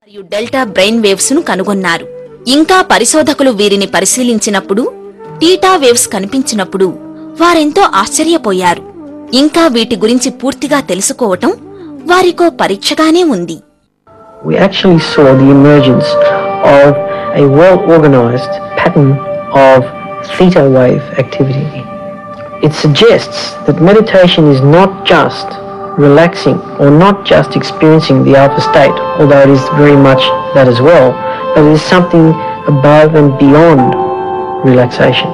మరియు delta brain waves ను కనుగొన్నారు ఇంకా పరిశోధకులు వీరిని పరిశీలించినప్పుడు టీటా వేవ్స్ కనిపించినప్పుడు వారెంతో ఆశ్చర్యపోయారు ఇంకా వీటి గురించి పూర్తిగా తెలుసుకోవటం వారికో పరీక్షగానే ఉంది of theta wave activity. It suggests that meditation is not just relaxing or not just experiencing the alpha state, although it is very much that as well, but it is something above and beyond relaxation.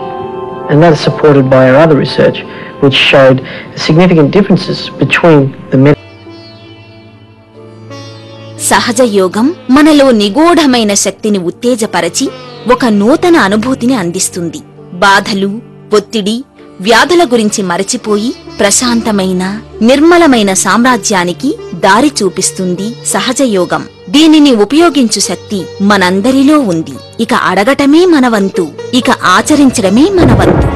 And that is supported by our other research, which showed significant differences between the meditation సహజ యోగం మనలో నిగూఢమైన శక్తిని ఉత్తేజపరచి ఒక నూతన అనుభూతిని అందిస్తుంది బాధలు ఒత్తిడి వ్యాధుల గురించి మరచిపోయి ప్రశాంతమైన నిర్మలమైన సామ్రాజ్యానికి దారి చూపిస్తుంది సహజయోగం దీనిని ఉపయోగించు శక్తి మనందరిలో ఉంది ఇక అడగటమే మనవంతు ఇక ఆచరించడమే మనవంతు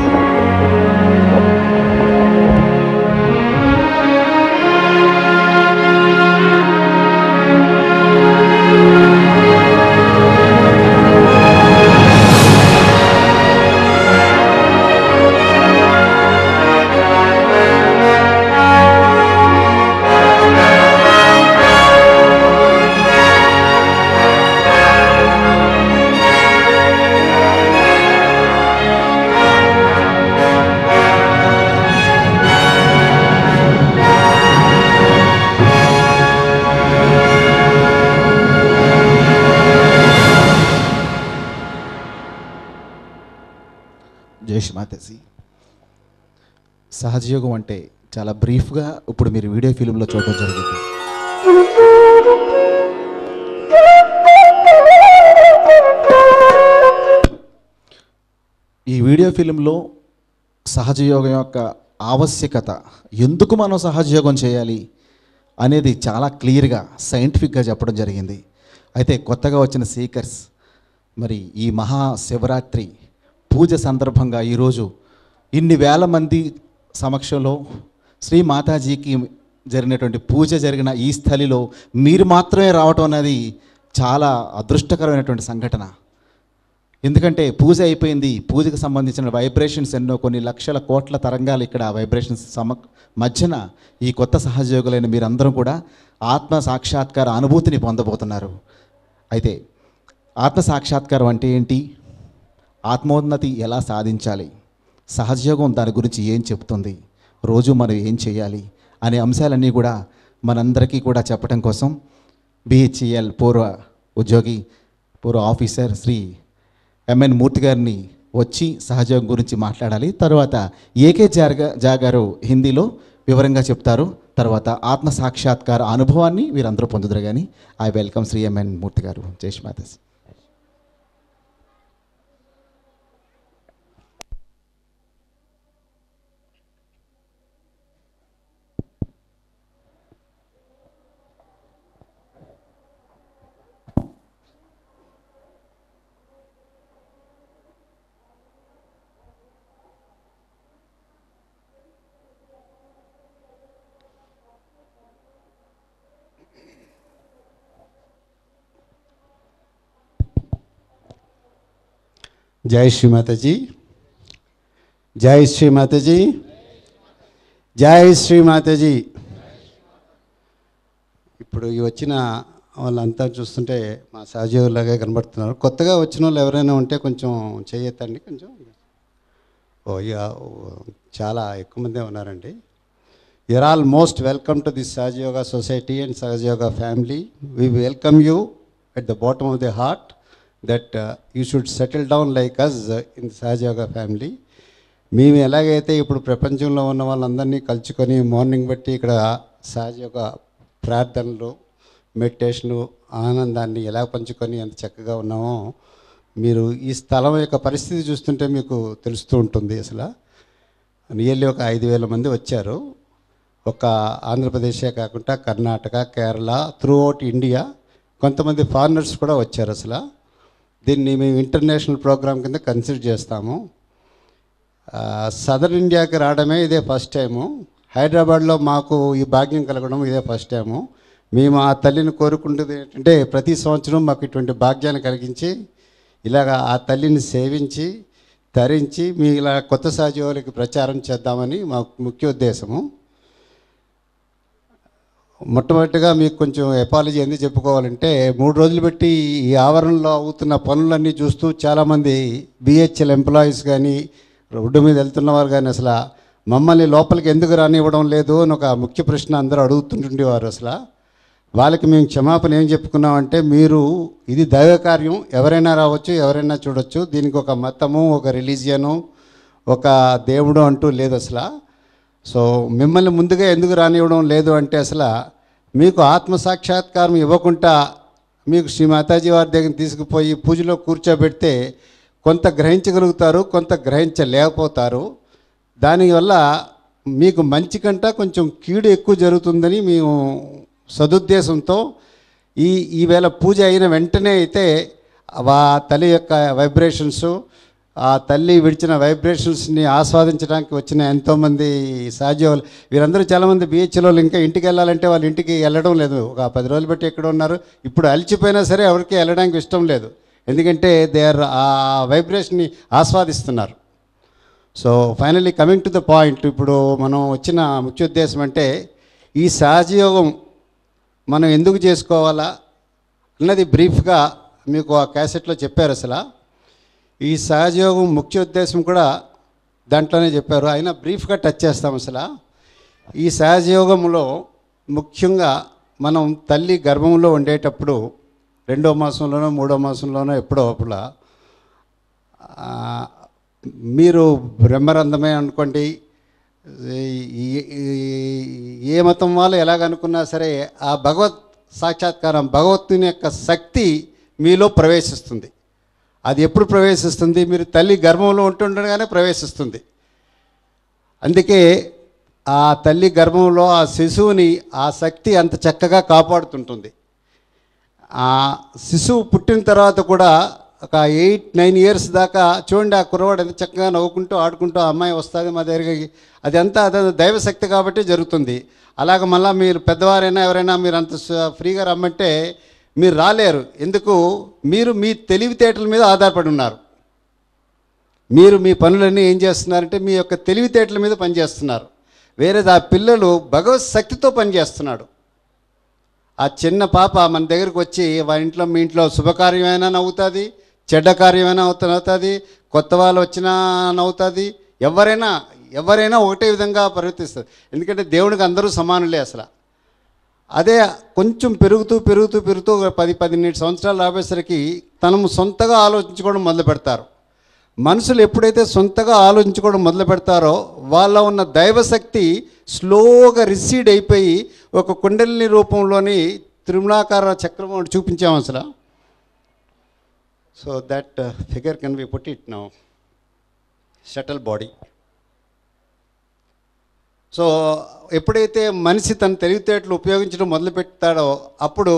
సహజయోగం అంటే చాలా బ్రీఫ్గా ఇప్పుడు మీరు వీడియో ఫిలింలో చూడడం జరిగింది ఈ వీడియో ఫిలింలో సహజయోగం యొక్క ఆవశ్యకత ఎందుకు మనం సహజయోగం చేయాలి అనేది చాలా క్లియర్గా సైంటిఫిక్గా చెప్పడం జరిగింది అయితే కొత్తగా వచ్చిన సీకర్స్ మరి ఈ మహాశివరాత్రి పూజ సందర్భంగా ఈరోజు ఇన్ని వేల మంది సమక్షంలో శ్రీ మాతాజీకి జరిగినటువంటి పూజ జరిగిన ఈ స్థలిలో మీరు మాత్రమే రావటం అనేది చాలా అదృష్టకరమైనటువంటి సంఘటన ఎందుకంటే పూజ అయిపోయింది పూజకు సంబంధించిన వైబ్రేషన్స్ ఎన్నో కొన్ని లక్షల కోట్ల తరంగాలు ఇక్కడ వైబ్రేషన్స్ సమ మధ్యన ఈ కొత్త సహయోగులైన మీరందరం కూడా ఆత్మ సాక్షాత్కార అనుభూతిని పొందబోతున్నారు అయితే ఆత్మ సాక్షాత్కారం అంటే ఏంటి ఆత్మోన్నతి ఎలా సాధించాలి సహజయోగం దాని గురించి ఏం చెప్తుంది రోజు మనం ఏం చేయాలి అనే అంశాలన్నీ కూడా మనందరికీ కూడా చెప్పడం కోసం బిహెచ్ఈఎల్ పూర్వ ఉద్యోగి పూర్వ ఆఫీసర్ శ్రీ ఎంఎన్ మూర్తి గారిని వచ్చి సహజయోగం గురించి మాట్లాడాలి తర్వాత ఏకే జాగ జాగారు హిందీలో వివరంగా చెప్తారు తర్వాత ఆత్మ సాక్షాత్కార అనుభవాన్ని వీరందరూ పొందుతారు కానీ I welcome Shri MN Murthy garu జై మాతాజీ జై శ్రీ మాతజీ జై శ్రీ માતાજી జై శ్రీ మాతాజీ ఇప్పుడు వచ్చిన వాళ్ళంతా చూస్తుంటే మా సహజీవులాగా కనబడుతున్నారు కొత్తగా వచ్చిన వాళ్ళు ఎవరైనా ఉంటే కొంచెం చేయొద్దండి కొంచెం ఓ చాలా ఎక్కువ మందే ఉన్నారండి you're all most welcome to this Sahaja Yoga society and Sahaja Yoga family we welcome you at the bottom of the heart that you should settle down like us in Sahaja Sahaja Yoga family మేము ఎలాగైతే ఇప్పుడు ప్రపంచంలో ఉన్న వాళ్ళందరినీ కలుసుకొని మార్నింగ్ బట్టి ఇక్కడ సహజ సహజయోగ ప్రార్థనలు మెడిటేషను ఆనందాన్ని ఎలా పంచుకొని ఎంత చక్కగా ఉన్నామో మీరు ఈ స్థలం యొక్క పరిస్థితి చూస్తుంటే మీకు తెలుస్తూ ఉంటుంది అసలు నియర్లీ ఒక ఐదు వేల మంది వచ్చారు ఒక ఆంధ్రప్రదేశే కాకుండా Karnataka Kerala throughout India కొంతమంది ఫారినర్స్ కూడా వచ్చారు అసలు దీన్ని మేము ఇంటర్నేషనల్ ప్రోగ్రామ్ కింద కన్సిడర్ చేస్తాము సదర్న్ ఇండియాకి రావడమే ఇదే ఫస్ట్ టైము హైదరాబాద్లో మాకు ఈ భాగ్యం కలగడం ఇదే ఫస్ట్ టైము మేము ఆ తల్లిని కోరుకుంటుంది ఏంటంటే ప్రతి సంవత్సరం మాకు ఇటువంటి భాగ్యాన్ని కలిగించి ఇలాగ ఆ తల్లిని సేవించి తరించి మీ ఇలా కొత్త సహజీవులకి ప్రచారం చేద్దామని మాకు ముఖ్య ఉద్దేశము మొట్టమొదటిగా మీకు కొంచెం ఎపాలజీ ఎందుకు చెప్పుకోవాలంటే మూడు రోజులు పెట్టి ఈ ఆవరణలో అవుతున్న పనులన్నీ చూస్తూ చాలామంది బిహెచ్ఎల్ ఎంప్లాయీస్ కానీ రోడ్డు మీద వెళ్తున్న వారు కానీ అసలు మమ్మల్ని లోపలికి ఎందుకు రానివ్వడం లేదు అని ఒక ముఖ్య ప్రశ్న అందరూ అడుగుతుంటుండేవారు అసలు వాళ్ళకి మేము క్షమాపణ ఏం చెప్పుకున్నామంటే మీరు ఇది దైవ కార్యం ఎవరైనా రావచ్చు ఎవరైనా చూడొచ్చు దీనికి ఒక మతము ఒక రిలీజియను ఒక దేవుడు అంటూ లేదు అసలు సో మిమ్మల్ని ముందుగా ఎందుకు రానివ్వడం లేదు అంటే అసలు మీకు ఆత్మసాక్షాత్కారం ఇవ్వకుండా మీకు శ్రీ మాతాజీ వారి దగ్గర తీసుకుపోయి పూజలో కూర్చోబెడితే కొంత గ్రహించగలుగుతారు కొంత గ్రహించలేకపోతారు దానివల్ల మీకు మంచి కంట కొంచెం కీడు ఎక్కువ జరుగుతుందని మేము సదుద్దేశంతో ఈ ఈవేళ పూజ అయిన వెంటనే అయితే ఆ తల్లి యొక్క వైబ్రేషన్స్ ఆ తల్లి విడిచిన వైబ్రేషన్స్ని ఆస్వాదించడానికి వచ్చిన ఎంతోమంది సహజీవులు వీరందరూ చాలామంది బీహెచ్లో ఇంకా ఇంటికి వెళ్ళాలంటే వాళ్ళు ఇంటికి వెళ్ళడం లేదు ఒక పది రోజులు పెట్టి ఎక్కడ ఉన్నారు ఇప్పుడు అలిచిపోయినా సరే ఎవరికి వెళ్ళడానికి ఇష్టం లేదు ఎందుకంటే దే ఆర్ ఆ వైబ్రేషన్ని ఆస్వాదిస్తున్నారు so finally coming to the point ఇప్పుడు మనం వచ్చిన ముఖ్యోద్దేశం అంటే ఈ సహజయోగం మనం ఎందుకు చేసుకోవాలా అన్నది బ్రీఫ్గా మీకు ఆ క్యాసెట్లో చెప్పారు అసలు ఈ సహజయోగం ముఖ్య ఉద్దేశం కూడా దాంట్లోనే చెప్పారు అయినా బ్రీఫ్గా టచ్ చేస్తాం అసలు ఈ సహజయోగంలో ముఖ్యంగా మనం తల్లి గర్భంలో ఉండేటప్పుడు రెండో మాసంలోనో మూడో మాసంలోనో ఎప్పుడో అప్పుడు మీరు బ్రహ్మరంధమే అనుకోండి ఏ మతం వాళ్ళు ఎలాగనుకున్నా సరే ఆ భగవత్ సాక్షాత్కారం భగవత్తుని యొక్క శక్తి మీలో ప్రవేశిస్తుంది అది ఎప్పుడు ప్రవేశిస్తుంది మీరు తల్లి గర్భంలో ఉంటుండగానే ప్రవేశిస్తుంది అందుకే ఆ తల్లి గర్భంలో ఆ శిశువుని ఆ శక్తి అంత చక్కగా కాపాడుతుంటుంది ఆ శిశువు పుట్టిన తర్వాత కూడా ఒక ఎయిట్ నైన్ ఇయర్స్ దాకా చూడండి ఆ కుర్రవాడు ఎంత చక్కగా నవ్వుకుంటూ ఆడుకుంటూ అమ్మాయి వస్తుంది మా దగ్గరికి అదంతా అది దైవశక్తి కాబట్టి జరుగుతుంది అలాగ మళ్ళీ మీరు పెద్దవారైనా ఎవరైనా మీరు అంత ఫ్రీగా రమ్మంటే మీరు రాలేరు ఎందుకు మీరు మీ తెలివితేటల మీద ఆధారపడి ఉన్నారు మీరు మీ పనులన్నీ ఏం చేస్తున్నారంటే మీ యొక్క తెలివితేటల మీద పనిచేస్తున్నారు వేరే ఆ పిల్లలు భగవత్ శక్తితో పనిచేస్తున్నాడు ఆ చిన్న పాప మన దగ్గరికి వచ్చి వాళ్ళ ఇంట్లో మీ ఇంట్లో శుభకార్యమైనా నవ్వుతుంది చెడ్డ కార్యమైనా అవుతుంది కొత్త వాళ్ళు వచ్చినా నవ్వుతుంది ఎవరైనా ఎవరైనా ఒకటే విధంగా ప్రవర్తిస్తారు ఎందుకంటే దేవునికి అందరూ సమానులే అసలు అదే కొంచెం పెరుగుతూ పెరుగుతూ పెరుగుతూ పది పదిహేడు సంవత్సరాలు రాబేసరికి తనము సొంతగా ఆలోచించుకోవడం మొదలు పెడతారు మనుషులు ఎప్పుడైతే సొంతగా ఆలోచించుకోవడం మొదలు పెడతారో వాళ్ళ ఉన్న దైవశక్తి స్లోగా రిసీడ్ అయిపోయి ఒక కుండలిని రూపంలోని త్రిమణాకార చక్రం ఒకటి చూపించాము అసలు so that figure can be put it now subtle body so ఎప్పుడైతే మనిషి తన తెలివితేటలు ఉపయోగించడం మొదలుపెడతాడో అప్పుడు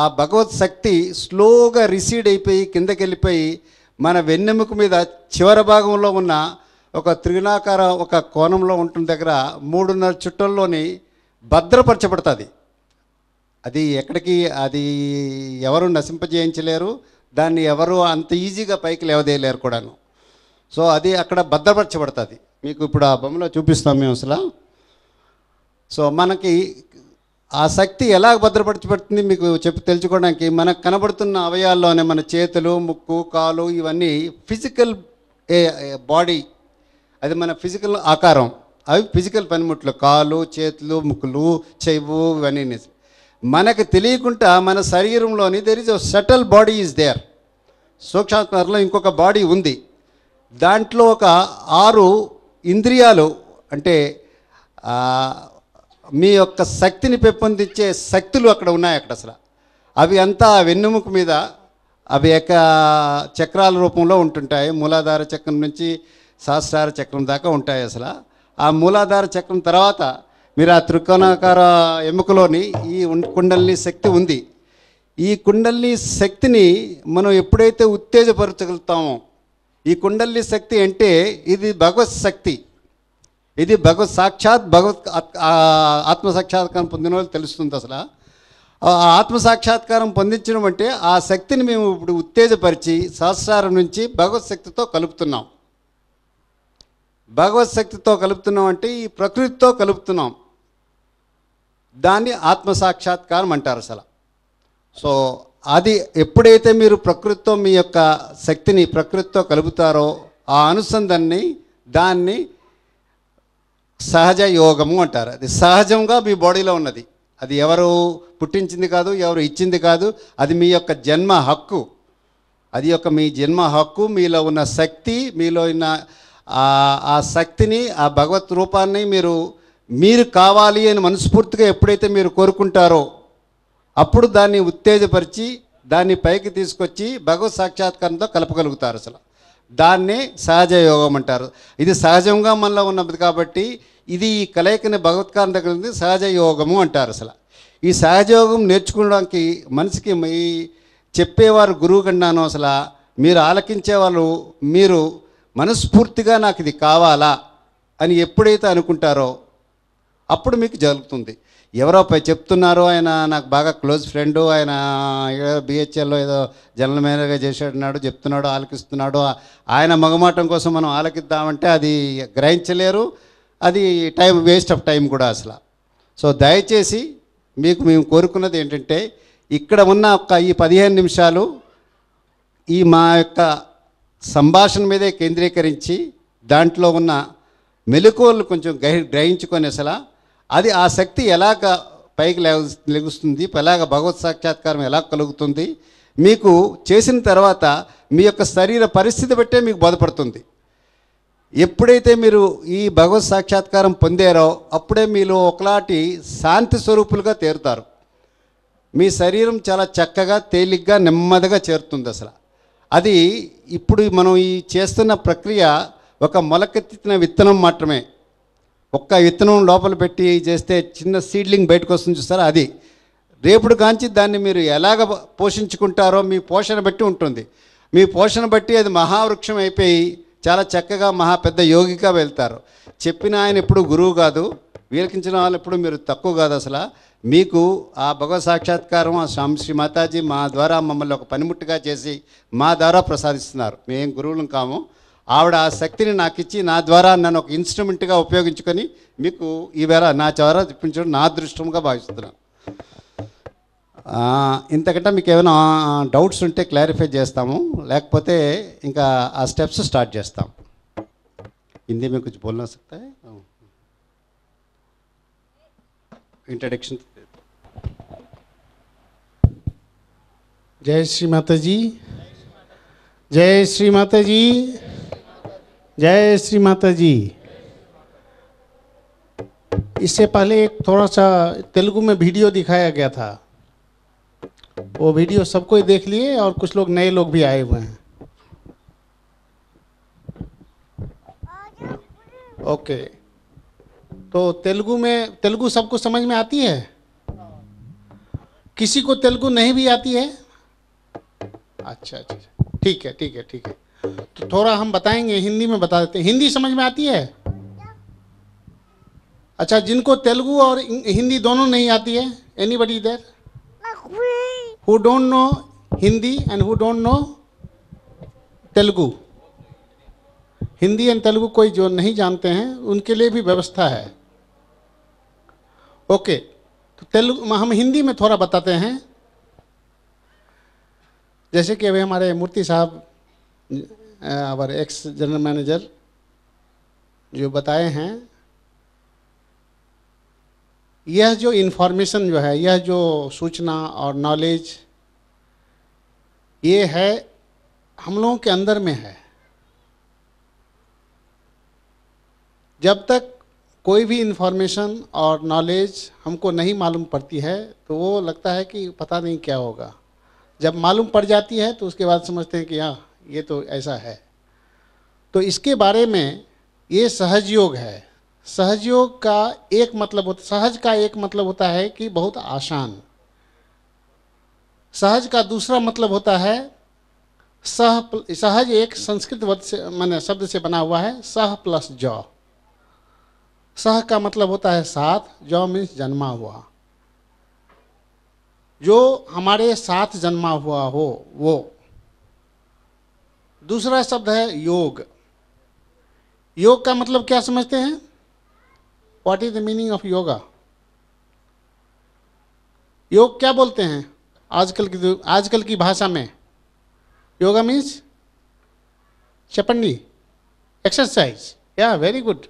ఆ భగవత్ శక్తి స్లోగా రిసీడ్ అయిపోయి కిందకి వెళ్ళిపోయి మన వెన్నెముక మీద చివరి భాగంలో ఉన్న ఒక త్రిగుణాకార ఒక కోణంలో ఉంటుంది దగ్గర మూడున్నర చుట్టల్లోని భద్రపరచబడుతుంది అది ఎక్కడికి అది ఎవరు నశింపజేయించలేరు దాన్ని ఎవరు అంత ఈజీగా పైకి లేవదేయలేరు కూడాను సో అది అక్కడ భద్రపరచబడుతుంది మీకు ఇప్పుడు ఆ బొమ్మలో చూపిస్తాం మేము అసలు సో మనకి ఆ శక్తి ఎలా భద్రపరచబడుతుంది మీకు చెప్పి తెలుసుకోవడానికి మనకు కనబడుతున్న అవయాల్లోనే మన చేతులు ముక్కు కాలు ఇవన్నీ ఫిజికల్ బాడీ అది మన ఫిజికల్ ఆకారం అవి ఫిజికల్ పనిముట్లు కాలు చేతులు ముక్కులు చెవు ఇవన్నీ మనకు తెలియకుండా మన శరీరంలోని there is subtle body is there సూక్ష్మాత్మలో ఇంకొక బాడీ ఉంది దాంట్లో ఒక ఆరు ఇంద్రియాలు అంటే మీ యొక్క శక్తిని పెంపొందించే శక్తులు అక్కడ ఉన్నాయి అక్కడ అసలు అవి అంతా వెన్నెముక మీద అవి యొక్క చక్రాల రూపంలో ఉంటుంటాయి మూలాధార చక్రం నుంచి సహస్రార చక్రం దాకా ఉంటాయి అసలు ఆ మూలాధార చక్రం తర్వాత మీరు ఆ త్రికోణాకార ఎముకలోని ఈ కుండల్ని శక్తి ఉంది ఈ కుండల్ని శక్తిని మనం ఎప్పుడైతే ఉత్తేజపరచగలుగుతామో ఈ కుండల్ని శక్తి అంటే ఇది భగవత్ శక్తి ఇది భగవత్ సాక్షాత్ భగవత్ ఆత్మ సాక్షాత్కారం పొందిన వాళ్ళు తెలుస్తుంది అసలు ఆత్మ సాక్షాత్కారం పొందించడం అంటే ఆ శక్తిని మేము ఇప్పుడు ఉత్తేజపరిచి సహస్రం నుంచి భగవత్ శక్తితో కలుపుతున్నాం భగవత్ శక్తితో కలుపుతున్నాం అంటే ఈ ప్రకృతితో కలుపుతున్నాం దాన్ని ఆత్మ సాక్షాత్కారం అంటారు అసలు సో అది ఎప్పుడైతే మీరు ప్రకృతితో మీ యొక్క శక్తిని ప్రకృతితో కలుపుతారో ఆ అనుసంధాన్ని దాన్ని సహజ యోగము అంటారు అది సహజంగా మీ బాడీలో ఉన్నది అది ఎవరు పుట్టించింది కాదు ఎవరు ఇచ్చింది కాదు అది మీ యొక్క జన్మ హక్కు అది యొక్క మీ జన్మ హక్కు మీలో ఉన్న శక్తి మీలో ఉన్న ఆ శక్తిని ఆ భగవత్ రూపాన్ని మీరు మీరు కావాలి అని మనస్ఫూర్తిగా ఎప్పుడైతే మీరు కోరుకుంటారో అప్పుడు దాన్ని ఉత్తేజపరిచి దాన్ని పైకి తీసుకొచ్చి భగవత్ సాక్షాత్కారంతో కలపగలుగుతారు అసలు దాన్ని సహజ యోగం అంటారు ఇది సహజంగా మనలో ఉన్నది కాబట్టి ఇది ఈ కలయికని భగవత్కారం దగ్గర ఉంది సహజ యోగము అంటారు అసలు ఈ సహజ యోగం నేర్చుకోవడానికి మనిషికి ఈ చెప్పేవారు గురువు కన్నాను అసలు మీరు ఆలకించే వాళ్ళు మీరు మనస్ఫూర్తిగా నాకు ఇది కావాలా అని ఎప్పుడైతే అనుకుంటారో అప్పుడు మీకు జరుగుతుంది ఎవరో చెప్తున్నారు ఆయన నాకు బాగా క్లోజ్ ఫ్రెండు ఆయన బిహెచ్ఎల్లో ఏదో జనరల్ మేనేజర్గా చేసేటన్నాడు చెప్తున్నాడు ఆలకిస్తున్నాడు ఆయన మగమాటం కోసం మనం ఆలకిద్దామంటే అది గ్రహించలేరు అది టైం వేస్ట్ ఆఫ్ టైం కూడా అసలు సో దయచేసి మీకు మేము కోరుకున్నది ఏంటంటే ఇక్కడ ఉన్న ఒక ఈ పదిహేను నిమిషాలు ఈ మా యొక్క సంభాషణ మీదే కేంద్రీకరించి దాంట్లో ఉన్న మెలకువలు కొంచెం గ్రహి గ్రహించుకొని అసలు అది ఆ శక్తి ఎలాగ పైకి లెగుస్తుంది ఎలాగ భగవత్ సాక్షాత్కారం ఎలా కలుగుతుంది మీకు చేసిన తర్వాత మీ యొక్క శరీర పరిస్థితి బట్టే మీకు బోధపడుతుంది ఎప్పుడైతే మీరు ఈ భగవత్ సాక్షాత్కారం పొందారో అప్పుడే మీలో ఒకలాంటి శాంతి స్వరూపులుగా తేరుతారు మీ శరీరం చాలా చక్కగా తేలిగ్గా నెమ్మదిగా చేరుతుంది అసలు అది ఇప్పుడు మనం ఈ చేస్తున్న ప్రక్రియ ఒక మొలకెత్తిన విత్తనం మాత్రమే ఒక్క విత్తనం లోపల పెట్టి చేస్తే చిన్న సీడ్లింగ్ బయటకు వస్తుంది చూస్తారా అది రేపుడు కాంచి దాన్ని మీరు ఎలాగ పోషించుకుంటారో మీ పోషణ బట్టి ఉంటుంది మీ పోషణ బట్టి అది మహావృక్షం అయిపోయి చాలా చక్కగా మహా పెద్ద యోగిగా వెళ్తారు చెప్పిన ఆయన ఎప్పుడు గురువు కాదు వీలకించిన వాళ్ళు ఎప్పుడు మీరు తక్కువ కాదు అసలు మీకు ఆ భగవత్ సాక్షాత్కారం ఆ స్వామి శ్రీ మాతాజీ మా ద్వారా మమ్మల్ని ఒక పనిముట్టుగా చేసి మా ద్వారా ప్రసాదిస్తున్నారు మేము గురువులం కాము ఆవిడ ఆ శక్తిని నాకు ఇచ్చి నా ద్వారా నన్ను ఒక ఇన్స్ట్రుమెంట్గా ఉపయోగించుకొని మీకు ఈవేళ నా ద్వారా తెప్పించడం నా అదృష్టంగా భావిస్తున్నాను ఇంతకంటే మీకు ఏమైనా డౌట్స్ ఉంటే క్లారిఫై చేస్తాము లేకపోతే ఇంకా ఆ స్టెప్స్ స్టార్ట్ చేస్తాం హిందీ మీకు బోల్ సక్తా ఇంట్రడక్షన్ జై శ్రీ మాతాజీ జై శ్రీ మాతాజీ जय श्री माता जी इससे पहले एक थोड़ा सा तेलुगु में वीडियो दिखाया गया था वो वीडियो सबको देख लिए और कुछ लोग नए लोग भी आए हुए हैं ओके तो तेलुगु में तेलुगु सबको समझ में आती है किसी को तेलुगु नहीं भी आती है अच्छा अच्छा, अच्छा। ठीक है ठीक है ठीक है तो थोड़ा हम बताएंगे हिंदी में बता देते हिंदी समझ में आती है अच्छा जिनको तेलुगु और हिंदी दोनों नहीं आती है anybody there who don't know Hindi and who don't know Telugu Hindi and Telugu कोई जो नहीं जानते हैं उनके लिए भी व्यवस्था है ओके तो तेलुगु हम हिंदी में थोड़ा बताते हैं जैसे कि अभी हमारे मूर्ति साहब आवर एक्स जनरल मैनेजर जो बताए हैं यह जो इन्फॉर्मेशन जो है यह जो सूचना और नॉलेज ये है हम लोगों के अंदर में है जब तक कोई भी इन्फॉर्मेशन और नॉलेज हमको नहीं मालूम पड़ती है तो वो लगता है कि पता नहीं क्या होगा जब मालूम पड़ जाती है तो उसके बाद समझते हैं कि हाँ ये तो ऐसा है तो इसके बारे में ये सहजयोग है सहजयोग का एक मतलब होता सहज का एक मतलब होता है कि बहुत आसान सहज का दूसरा मतलब होता है सह सहज एक संस्कृत वर्ड से मैंने शब्द से बना हुआ है सह प्लस जौ सह का मतलब होता है साथ जौ मीन्स जन्मा हुआ जो हमारे साथ जन्मा हुआ हो वो दूसरा शब्द है योग योग का मतलब क्या समझते हैं what is the meaning of yoga yoga क्या बोलते हैं आजकल की आजकल की भाषा में योगा मीन्स चपंडी एक्सरसाइज या वेरी गुड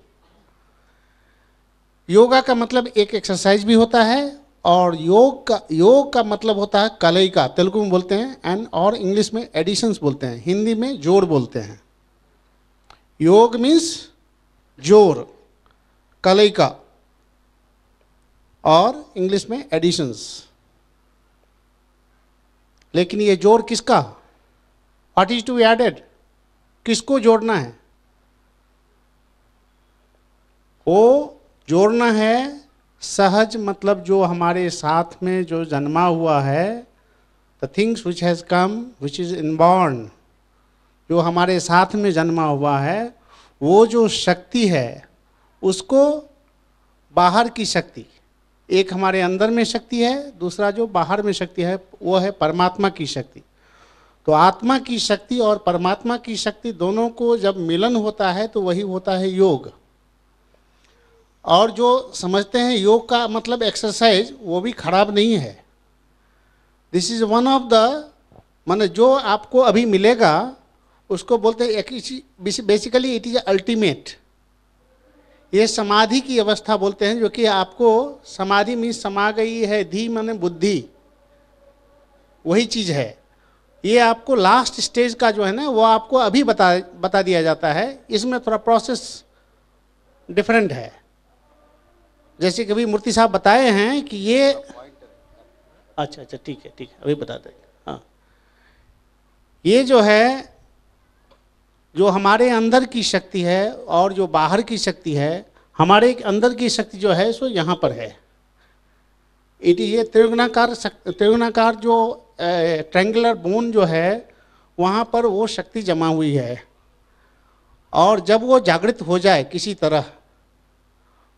योगा का मतलब एक एक्सरसाइज भी होता है और योग का योग का मतलब होता है कलई का तेलुगु में बोलते हैं एंड और इंग्लिश में एडिशंस बोलते हैं हिंदी में जोड़ बोलते हैं योग मीन्स जोर कलई का और इंग्लिश में एडिशंस लेकिन ये जोर किसका what is to be added किसको जोड़ना है वो जोड़ना है सहज मतलब जो हमारे साथ में जो जन्मा हुआ है the things which has come which is inborn जो हमारे साथ में जन्मा हुआ है वो जो शक्ति है उसको बाहर की शक्ति एक हमारे अंदर में शक्ति है दूसरा जो बाहर में शक्ति है वो है परमात्मा की शक्ति तो आत्मा की शक्ति और परमात्मा की शक्ति दोनों को जब मिलन होता है तो वही होता है योग और जो समझते हैं योग का मतलब एक्सरसाइज वो भी खराब नहीं है this is one of the माने जो आपको अभी मिलेगा उसको बोलते हैं बेसिकली इट इज़ अल्टीमेट ये समाधि की अवस्था बोलते हैं जो कि आपको समाधि में समा गई है धी माने बुद्धि वही चीज़ है ये आपको लास्ट स्टेज का जो है ना वो आपको अभी बता बता दिया जाता है इसमें थोड़ा प्रोसेस डिफरेंट है जैसे कभी मूर्ति साहब बताए हैं कि ये अच्छा अच्छा ठीक है ठीक है अभी बता दें हाँ ये जो है जो हमारे अंदर की शक्ति है और जो बाहर की शक्ति है हमारे अंदर की शक्ति जो है सो यहाँ पर है इट ये त्रिगुणाकार त्रिगुणाकार जो ट्रेंगुलर बोन जो है वहाँ पर वो शक्ति जमा हुई है और जब वो जागृत हो जाए किसी तरह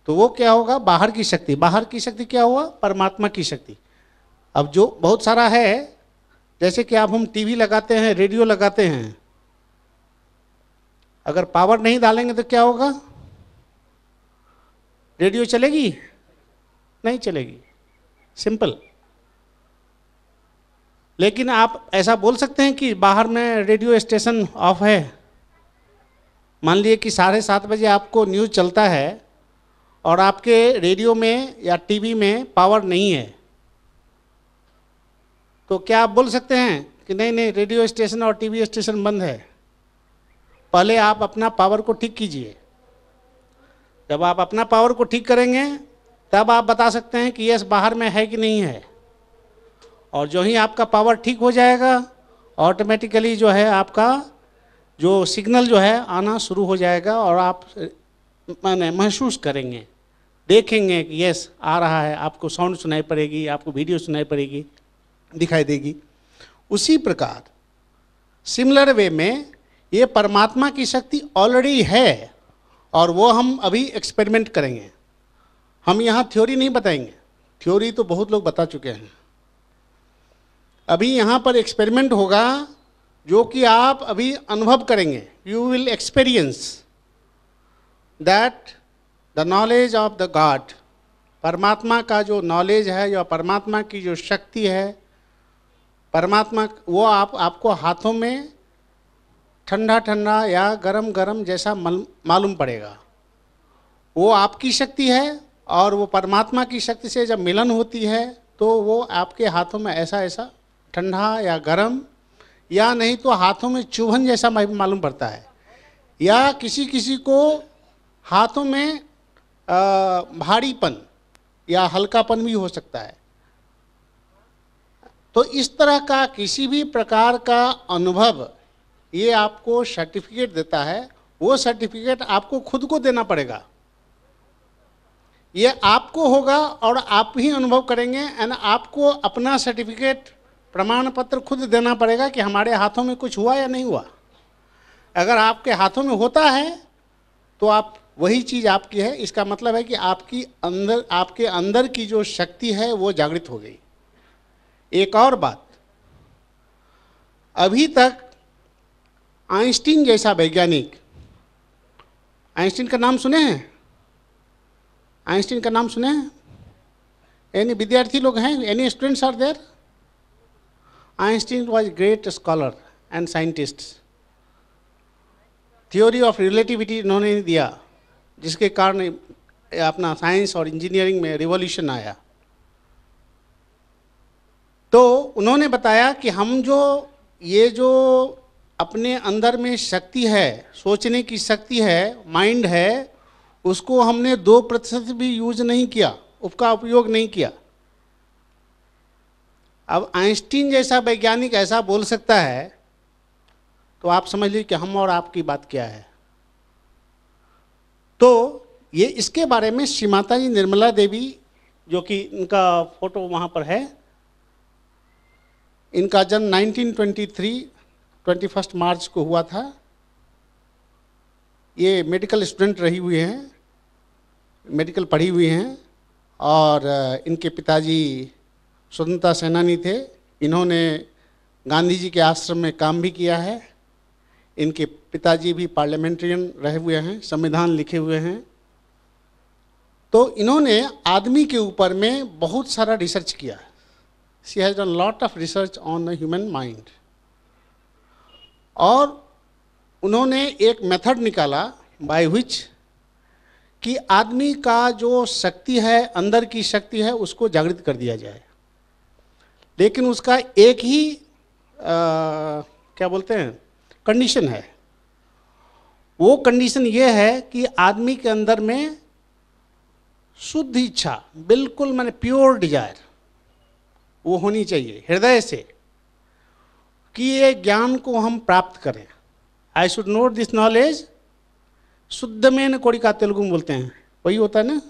तो वो क्या होगा बाहर की शक्ति बाहर की शक्ति क्या हुआ परमात्मा की शक्ति अब जो बहुत सारा है जैसे कि आप हम टीवी लगाते हैं रेडियो लगाते हैं अगर पावर नहीं डालेंगे तो क्या होगा रेडियो चलेगी नहीं चलेगी सिंपल लेकिन आप ऐसा बोल सकते हैं कि बाहर में रेडियो स्टेशन ऑफ है मान लीजिए कि साढ़े सात बजे आपको न्यूज़ चलता है और आपके रेडियो में या टीवी में पावर नहीं है तो क्या आप बोल सकते हैं कि नहीं नहीं रेडियो स्टेशन और टीवी स्टेशन बंद है पहले आप अपना पावर को ठीक कीजिए जब आप अपना पावर को ठीक करेंगे तब आप बता सकते हैं कि यस बाहर में है कि नहीं है और जो ही आपका पावर ठीक हो जाएगा ऑटोमेटिकली जो है आपका जो सिग्नल जो है आना शुरू हो जाएगा और आप मैंने महसूस करेंगे देखेंगे कि यस आ रहा है आपको साउंड सुनाई पड़ेगी आपको वीडियो सुनाई पड़ेगी दिखाई देगी उसी प्रकार सिमिलर वे में ये परमात्मा की शक्ति ऑलरेडी है और वो हम अभी एक्सपेरिमेंट करेंगे हम यहाँ थ्योरी नहीं बताएंगे थ्योरी तो बहुत लोग बता चुके हैं अभी यहाँ पर एक्सपेरिमेंट होगा जो कि आप अभी अनुभव करेंगे you will experience that the knowledge of the God परमात्मा का जो नॉलेज है या परमात्मा की जो शक्ति है परमात्मा वो आप आपको हाथों में ठंडा ठंडा या गरम गरम जैसा मालूम पड़ेगा वो आपकी शक्ति है और वो परमात्मा की शक्ति से जब मिलन होती है तो वो आपके हाथों में ऐसा ऐसा ठंडा या गर्म या नहीं तो हाथों में चुभन जैसा मालूम पड़ता है या किसी किसी को हाथों में भारीपन या हल्कापन भी हो सकता है तो इस तरह का किसी भी प्रकार का अनुभव ये आपको सर्टिफिकेट देता है वो सर्टिफिकेट आपको खुद को देना पड़ेगा ये आपको होगा और आप ही अनुभव करेंगे एंड आपको अपना सर्टिफिकेट प्रमाण पत्र खुद देना पड़ेगा कि हमारे हाथों में कुछ हुआ या नहीं हुआ अगर आपके हाथों में होता है तो आप वही चीज़ आपकी है इसका मतलब है कि आपकी अंदर आपके अंदर की जो शक्ति है वो जागृत हो गई एक और बात अभी तक आइंस्टीन जैसा वैज्ञानिक आइंस्टीन का नाम सुने हैं आइंस्टीन का नाम सुने हैं एनी विद्यार्थी लोग हैं any students are there Einstein was great scholar and scientist theory of relativity इन्होंने दिया जिसके कारण अपना साइंस और इंजीनियरिंग में रिवॉल्यूशन आया तो उन्होंने बताया कि हम जो ये जो अपने अंदर में शक्ति है सोचने की शक्ति है माइंड है उसको हमने दो प्रतिशत भी यूज नहीं किया उसका उपयोग नहीं किया अब आइंस्टीन जैसा वैज्ञानिक ऐसा बोल सकता है तो आप समझ लीजिए कि हम और आपकी बात क्या है तो ये इसके बारे में श्री माता जी निर्मला देवी जो कि इनका फोटो वहाँ पर है इनका जन्म 1923 21 मार्च को हुआ था ये मेडिकल स्टूडेंट रही हुई हैं मेडिकल पढ़ी हुई हैं और इनके पिताजी स्वतंत्रता सेनानी थे इन्होंने गांधी जी के आश्रम में काम भी किया है इनके पिताजी भी पार्लियामेंट्रियन रहे हुए हैं संविधान लिखे हुए हैं तो इन्होंने आदमी के ऊपर में बहुत सारा रिसर्च किया she has done lot of research on the human mind और उन्होंने एक मेथड निकाला बाय विच कि आदमी का जो शक्ति है अंदर की शक्ति है उसको जागृत कर दिया जाए लेकिन उसका एक ही आ, क्या बोलते हैं कंडीशन है वो कंडीशन ये है कि आदमी के अंदर में शुद्ध इच्छा बिल्कुल मैंने प्योर डिजायर वो होनी चाहिए हृदय से कि ये ज्ञान को हम प्राप्त करें I should not this knowledge शुद्ध में न कोड़ी का तेलुगु में बोलते हैं वही होता है ना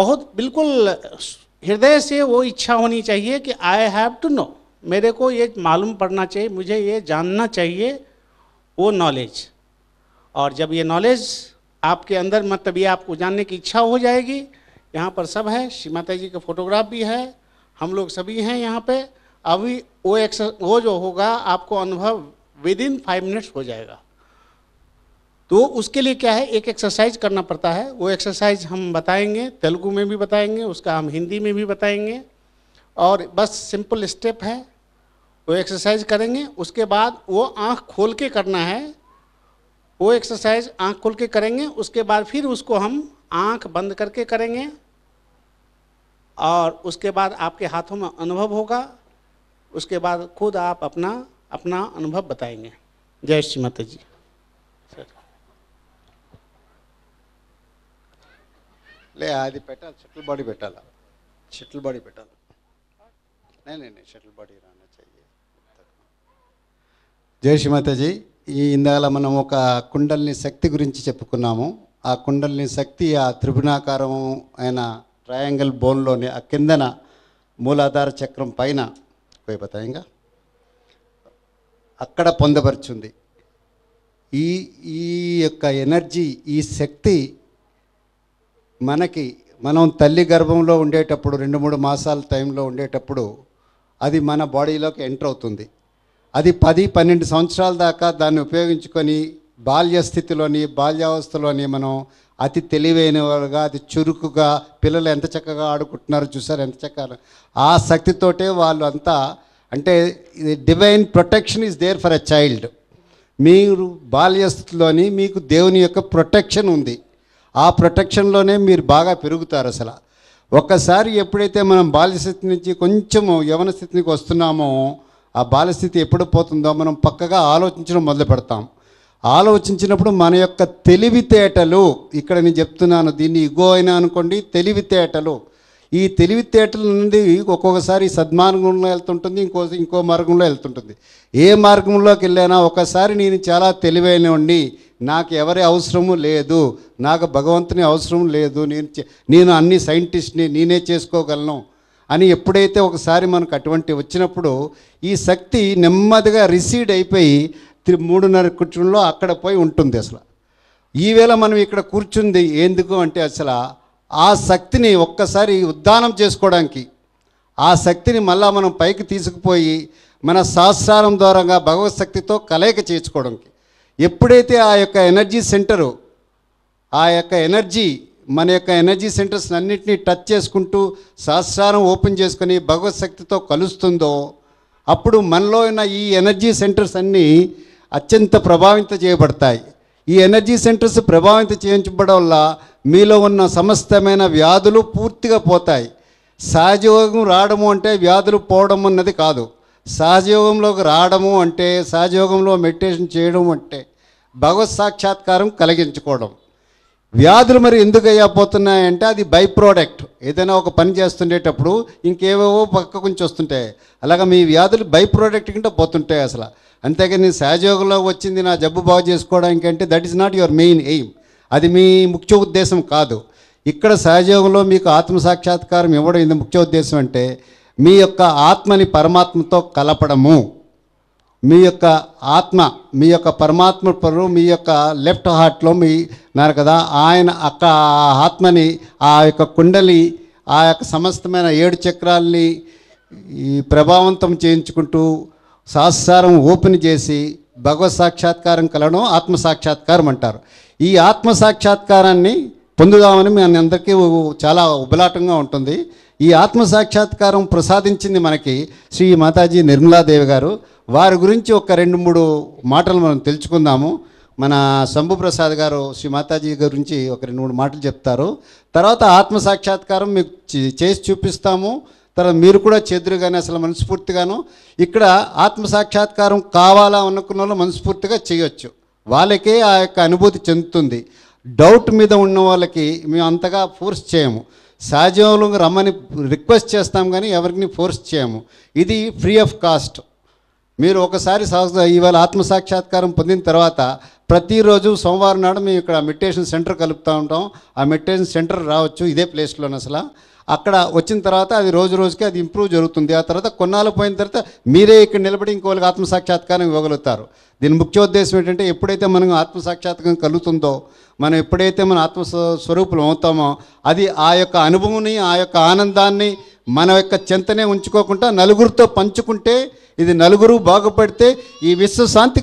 बहुत बिल्कुल हृदय से वो इच्छा होनी चाहिए कि आई हैव टू नो मेरे को ये मालूम पड़ना चाहिए मुझे ये जानना चाहिए वो नॉलेज और जब ये नॉलेज आपके अंदर मतलब ये आपको जानने की इच्छा हो जाएगी यहाँ पर सब है श्री माता जी का फोटोग्राफ भी है हम लोग सभी हैं यहाँ पे अभी वो एक्स वो जो होगा आपको अनुभव विद इन फाइव मिनट्स हो जाएगा तो उसके लिए क्या है एक एक्सरसाइज करना पड़ता है वो एक्सरसाइज हम बताएंगे तेलुगु में भी बताएंगे उसका हम हिंदी में भी बताएंगे और बस सिंपल स्टेप है वो एक्सरसाइज करेंगे उसके बाद वो आँख खोल के करना है वो एक्सरसाइज आँख खोल के करेंगे उसके बाद फिर उसको हम आँख बंद करके करेंगे और उसके बाद आपके हाथों में अनुभव होगा उसके बाद खुद आप अपना अपना अनुभव बताएंगे जय श्री माता जी सर ले आदि petal subtle body petal subtle body petal नहीं नहीं नहीं शटल बॉडी జయశ్రీమాతాజీ ఈ ఇందాల మనం ఒక కుండల్ని శక్తి గురించి చెప్పుకున్నాము ఆ కుండల్ని శక్తి ఆ త్రిభుణాకారం అయిన ట్రయాంగిల్ బోన్లోని ఆ కిందన మూలాధార చక్రం పైన ఇంకా అక్కడ పొందపరుచుంది ఈ ఈ యొక్క ఎనర్జీ ఈ శక్తి మనకి మనం తల్లి గర్భంలో ఉండేటప్పుడు రెండు మూడు మాసాల టైంలో ఉండేటప్పుడు అది మన బాడీలోకి ఎంటర్ అవుతుంది అది పది పన్నెండు సంవత్సరాల దాకా దాన్ని ఉపయోగించుకొని బాల్య స్థితిలోని బాల్యావస్థలోని మనం అతి తెలివైన వాళ్ళుగా అతి చురుకుగా పిల్లలు ఎంత చక్కగా ఆడుకుంటున్నారో చూసారు ఎంత చక్కగా ఆ శక్తితోటే వాళ్ళు అంతా అంటే ఇది divine protection is there for a child మీరు బాల్యస్థితిలోని మీకు దేవుని యొక్క ప్రొటెక్షన్ ఉంది ఆ ప్రొటెక్షన్లోనే మీరు బాగా పెరుగుతారు అసలు ఒక్కసారి ఎప్పుడైతే మనం బాల్యస్థితి నుంచి కొంచెము యవన స్థితికి వస్తున్నామో ఆ బాలస్థితి ఎప్పుడు పోతుందో మనం పక్కగా ఆలోచించడం మొదలు పెడతాం ఆలోచించినప్పుడు మన యొక్క తెలివితేటలు ఇక్కడ నేను చెప్తున్నాను దీన్ని ఇగో అయినా అనుకోండి తెలివితేటలు ఈ తెలివితేటల నుండి ఒక్కొక్కసారి సద్మార్గంలో వెళ్తుంటుంది ఇంకో ఇంకో మార్గంలో వెళ్తుంటుంది ఏ మార్గంలోకి వెళ్ళినా ఒకసారి నేను చాలా ఉండి నాకు ఎవరి అవసరము లేదు నాకు భగవంతుని అవసరం లేదు నేను నేను అన్ని సైంటిస్ట్ని నేనే చేసుకోగలను అని ఎప్పుడైతే ఒకసారి మనకు అటువంటి వచ్చినప్పుడు ఈ శక్తి నెమ్మదిగా రిసీడ్ అయిపోయి మూడున్నర కూర్చుంలో అక్కడ పోయి ఉంటుంది అసలు ఈవేళ మనం ఇక్కడ కూర్చుంది ఎందుకు అంటే అసలు ఆ శక్తిని ఒక్కసారి ఉద్దానం చేసుకోవడానికి ఆ శక్తిని మళ్ళా మనం పైకి తీసుకుపోయి మన శాస్త్రారం ద్వారా భగవత్ శక్తితో కలయిక చేర్చుకోవడానికి ఎప్పుడైతే ఆ యొక్క ఎనర్జీ సెంటరు ఆ యొక్క ఎనర్జీ మన యొక్క ఎనర్జీ సెంటర్స్ అన్నింటినీ టచ్ చేసుకుంటూ సహస్రారం ఓపెన్ చేసుకుని భగవత్ శక్తితో కలుస్తుందో అప్పుడు మనలో ఉన్న ఈ ఎనర్జీ సెంటర్స్ అన్నీ అత్యంత ప్రభావిత చేయబడతాయి ఈ ఎనర్జీ సెంటర్స్ ప్రభావిత చేయించబడడం వల్ల మీలో ఉన్న సమస్తమైన వ్యాధులు పూర్తిగా పోతాయి సహజయోగం రావడము అంటే వ్యాధులు పోవడం అన్నది కాదు సహజయోగంలోకి రావడము అంటే సహజయోగంలో మెడిటేషన్ చేయడం అంటే భగవత్ సాక్షాత్కారం కలిగించుకోవడం వ్యాధులు మరి ఎందుకు అయ్యా పోతున్నాయంటే అది బై ప్రోడక్ట్ ఏదైనా ఒక పని చేస్తుండేటప్పుడు ఇంకేవేవో పక్క కొంచెం వస్తుంటాయి అలాగా మీ వ్యాధులు బై ప్రోడక్ట్ కింద పోతుంటాయి అసలు అంతేగాని సహజోగంలో వచ్చింది నా జబ్బు బాగు చేసుకోవడానికి అంటే that is not your main aim అది మీ ముఖ్య ఉద్దేశం కాదు ఇక్కడ సహజోగంలో మీకు ఆత్మసాక్షాత్కారం ఇవ్వడం ఇది ముఖ్య ఉద్దేశం అంటే మీ యొక్క ఆత్మని పరమాత్మతో కలపడము మీ యొక్క ఆత్మ మీ యొక్క పరమాత్మ పరు మీ యొక్క లెఫ్ట్ హార్ట్లో మీ ఉన్నారు కదా ఆయన అక్క ఆత్మని ఆ యొక్క కుండలి ఆ యొక్క సమస్తమైన ఏడు చక్రాల్ని ఈ ప్రభావంతం చేయించుకుంటూ సహస్రం ఓపెన్ చేసి భగవత్ సాక్షాత్కారం కలను ఆత్మ సాక్షాత్కారం అంటారు ఈ ఆత్మ సాక్షాత్కారాన్ని పొందుదామని మీ అందరికీ చాలా ఉబలాటంగా ఉంటుంది ఈ ఆత్మ సాక్షాత్కారం ప్రసాదించింది మనకి శ్రీ మాతాజీ నిర్మలాదేవి గారు వారి గురించి ఒక రెండు మూడు మాటలు మనం తెలుసుకుందాము మన శంభుప్రసాద్ గారు శ్రీ మాతాజీ గురించి ఒక రెండు మూడు మాటలు చెప్తారు తర్వాత ఆత్మ సాక్షాత్కారం మీకు చేసి చూపిస్తాము తర్వాత మీరు కూడా చేదురుగానే అసలు మనస్ఫూర్తిగాను ఇక్కడ ఆత్మ సాక్షాత్కారం కావాలా అనుకున్న వాళ్ళు మనస్ఫూర్తిగా చేయొచ్చు వాళ్ళకే ఆ యొక్క అనుభూతి చెందుతుంది డౌట్ మీద ఉన్న వాళ్ళకి మేము అంతగా ఫోర్స్ చేయము సహజంలో రమ్మని రిక్వెస్ట్ చేస్తాం కానీ ఎవరిని ఫోర్స్ చేయము ఇది ఫ్రీ ఆఫ్ కాస్ట్ మీరు ఒకసారి ఇవాళ ఆత్మసాక్షాత్కారం పొందిన తర్వాత ప్రతిరోజు సోమవారం నాడు మేము ఇక్కడ మెడిటేషన్ సెంటర్ కలుపుతూ ఉంటాం ఆ మెడిటేషన్ సెంటర్ రావచ్చు ఇదే ప్లేస్లో అసలు అక్కడ వచ్చిన తర్వాత అది రోజు రోజుకి అది ఇంప్రూవ్ జరుగుతుంది ఆ తర్వాత కొన్నాళ్ళు పోయిన తర్వాత మీరే ఇక్కడ నిలబడి ఇంకోళ్ళకి ఆత్మసాక్షాత్కారం ఇవ్వగలుగుతారు దీని ముఖ్య ఉద్దేశం ఏంటంటే ఎప్పుడైతే మనకు ఆత్మసాక్షాత్కం కలుగుతుందో మనం ఎప్పుడైతే మన ఆత్మ స్వరూపులు అవుతామో అది ఆ యొక్క అనుభవంని ఆ యొక్క ఆనందాన్ని మన యొక్క చింతనే ఉంచుకోకుండా నలుగురితో పంచుకుంటే ఇది నలుగురు బాగుపడితే ఈ విశ్వశాంతి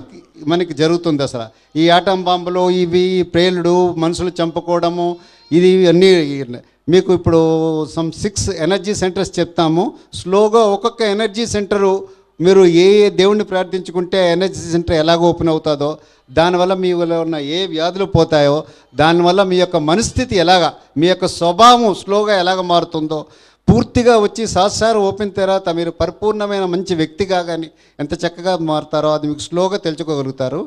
మనకి జరుగుతుంది అసలు ఈ ఆటం బాంబులు ఇవి ప్రేలుడు మనుషులు చంపుకోవడము ఇది అన్నీ మీకు ఇప్పుడు సమ్ సిక్స్ ఎనర్జీ సెంటర్స్ చెప్తాము స్లోగా ఒక్కొక్క ఎనర్జీ సెంటరు మీరు ఏ ఏ దేవుణ్ణి ప్రార్థించుకుంటే ఎనర్జీ సెంటర్ ఎలాగ ఓపెన్ అవుతుందో దానివల్ల మీ వల్ల ఉన్న ఏ వ్యాధులు పోతాయో దానివల్ల మీ యొక్క మనస్థితి ఎలాగ మీ యొక్క స్వభావం స్లోగా ఎలాగ మారుతుందో పూర్తిగా వచ్చి సాసారు ఓపెన్ తర్వాత మీరు పరిపూర్ణమైన మంచి వ్యక్తిగా కానీ ఎంత చక్కగా మారుతారో అది మీకు స్లోగా తెలుసుకోగలుగుతారు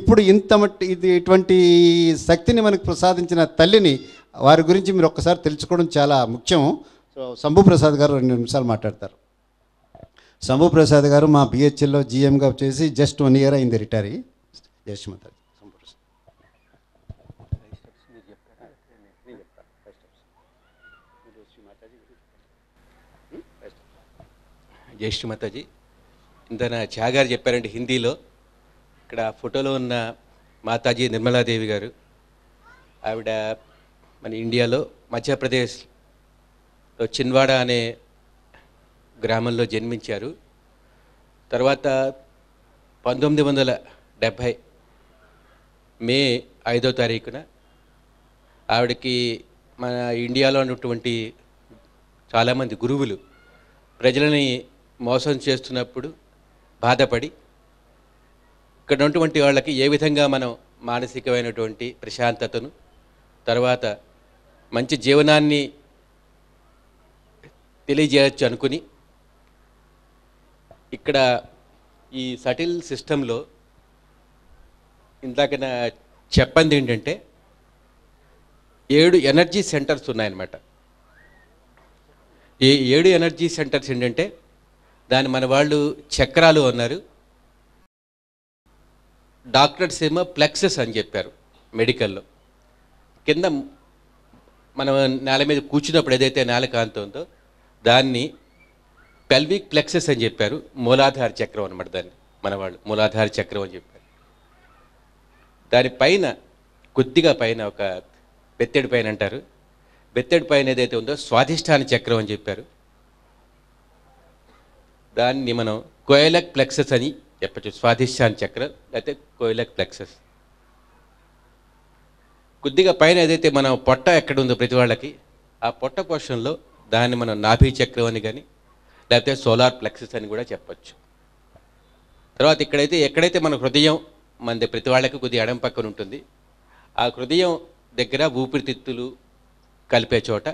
ఇప్పుడు ఇంత మట్టి ఇది ఇటువంటి శక్తిని మనకు ప్రసాదించిన తల్లిని వారి గురించి మీరు ఒక్కసారి తెలుసుకోవడం చాలా ముఖ్యం శంభు ప్రసాద్ గారు రెండు నిమిషాలు మాట్లాడతారు శంభు ప్రసాద్ గారు మా పిహెచ్ఎల్లో జీఎంగా వచ్చేసి జస్ట్ వన్ ఇయర్ అయింది రిటైర్ అయ్యి జయశ్మత మాతాజీ ఇంత నా ఛా చెప్పారంటే హిందీలో ఇక్కడ ఫోటోలో ఉన్న మాతాజీ నిర్మలాదేవి గారు ఆవిడ మన ఇండియాలో మధ్యప్రదేశ్లో చిన్వాడ అనే గ్రామంలో జన్మించారు తర్వాత పంతొమ్మిది వందల డెబ్భై మే ఐదో తారీఖున ఆవిడకి మన ఇండియాలో ఉన్నటువంటి చాలామంది గురువులు ప్రజలని మోసం చేస్తున్నప్పుడు బాధపడి ఇక్కడ ఉన్నటువంటి వాళ్ళకి ఏ విధంగా మనం మానసికమైనటువంటి ప్రశాంతతను తర్వాత మంచి జీవనాన్ని తెలియజేయచ్చు అనుకుని ఇక్కడ ఈ సటిల్ సిస్టంలో ఇందాక చెప్పింది ఏంటంటే ఏడు ఎనర్జీ సెంటర్స్ ఉన్నాయన్నమాట ఈ ఏడు ఎనర్జీ సెంటర్స్ ఏంటంటే దాని మన వాళ్ళు చక్రాలు అన్నారు డాక్టర్స్ ఏమో ప్లెక్సెస్ అని చెప్పారు మెడికల్లో కింద మనం నేల మీద కూర్చున్నప్పుడు ఏదైతే నేల కాంతి ఉందో దాన్ని పెల్విక్ ప్లెక్సెస్ అని చెప్పారు మూలాధార చక్రం అనమాట దాన్ని మన వాళ్ళు మూలాధార చక్రం అని చెప్పారు దానిపైన కొద్దిగా పైన ఒక బెత్తెడి పైన అంటారు బెత్తెడి పైన ఏదైతే ఉందో స్వాధిష్టాన చక్రం అని చెప్పారు దాన్ని మనం కోయలక్ ప్లెక్సెస్ అని చెప్పచ్చు స్వాధిష్టాన చక్రం అయితే కోయలక్ ప్లెక్సెస్ కొద్దిగా పైన ఏదైతే మనం పొట్ట ఎక్కడ ఉందో ప్రతి వాళ్ళకి ఆ పొట్ట పోషణలో దాన్ని మనం నాభీ చక్రం అని కానీ లేకపోతే సోలార్ ప్లెక్సెస్ అని కూడా చెప్పచ్చు తర్వాత ఇక్కడైతే ఎక్కడైతే మన హృదయం మన ప్రతి వాళ్ళకి కొద్దిగా ఎడం పక్కన ఉంటుంది ఆ హృదయం దగ్గర ఊపిరితిత్తులు కలిపే చోట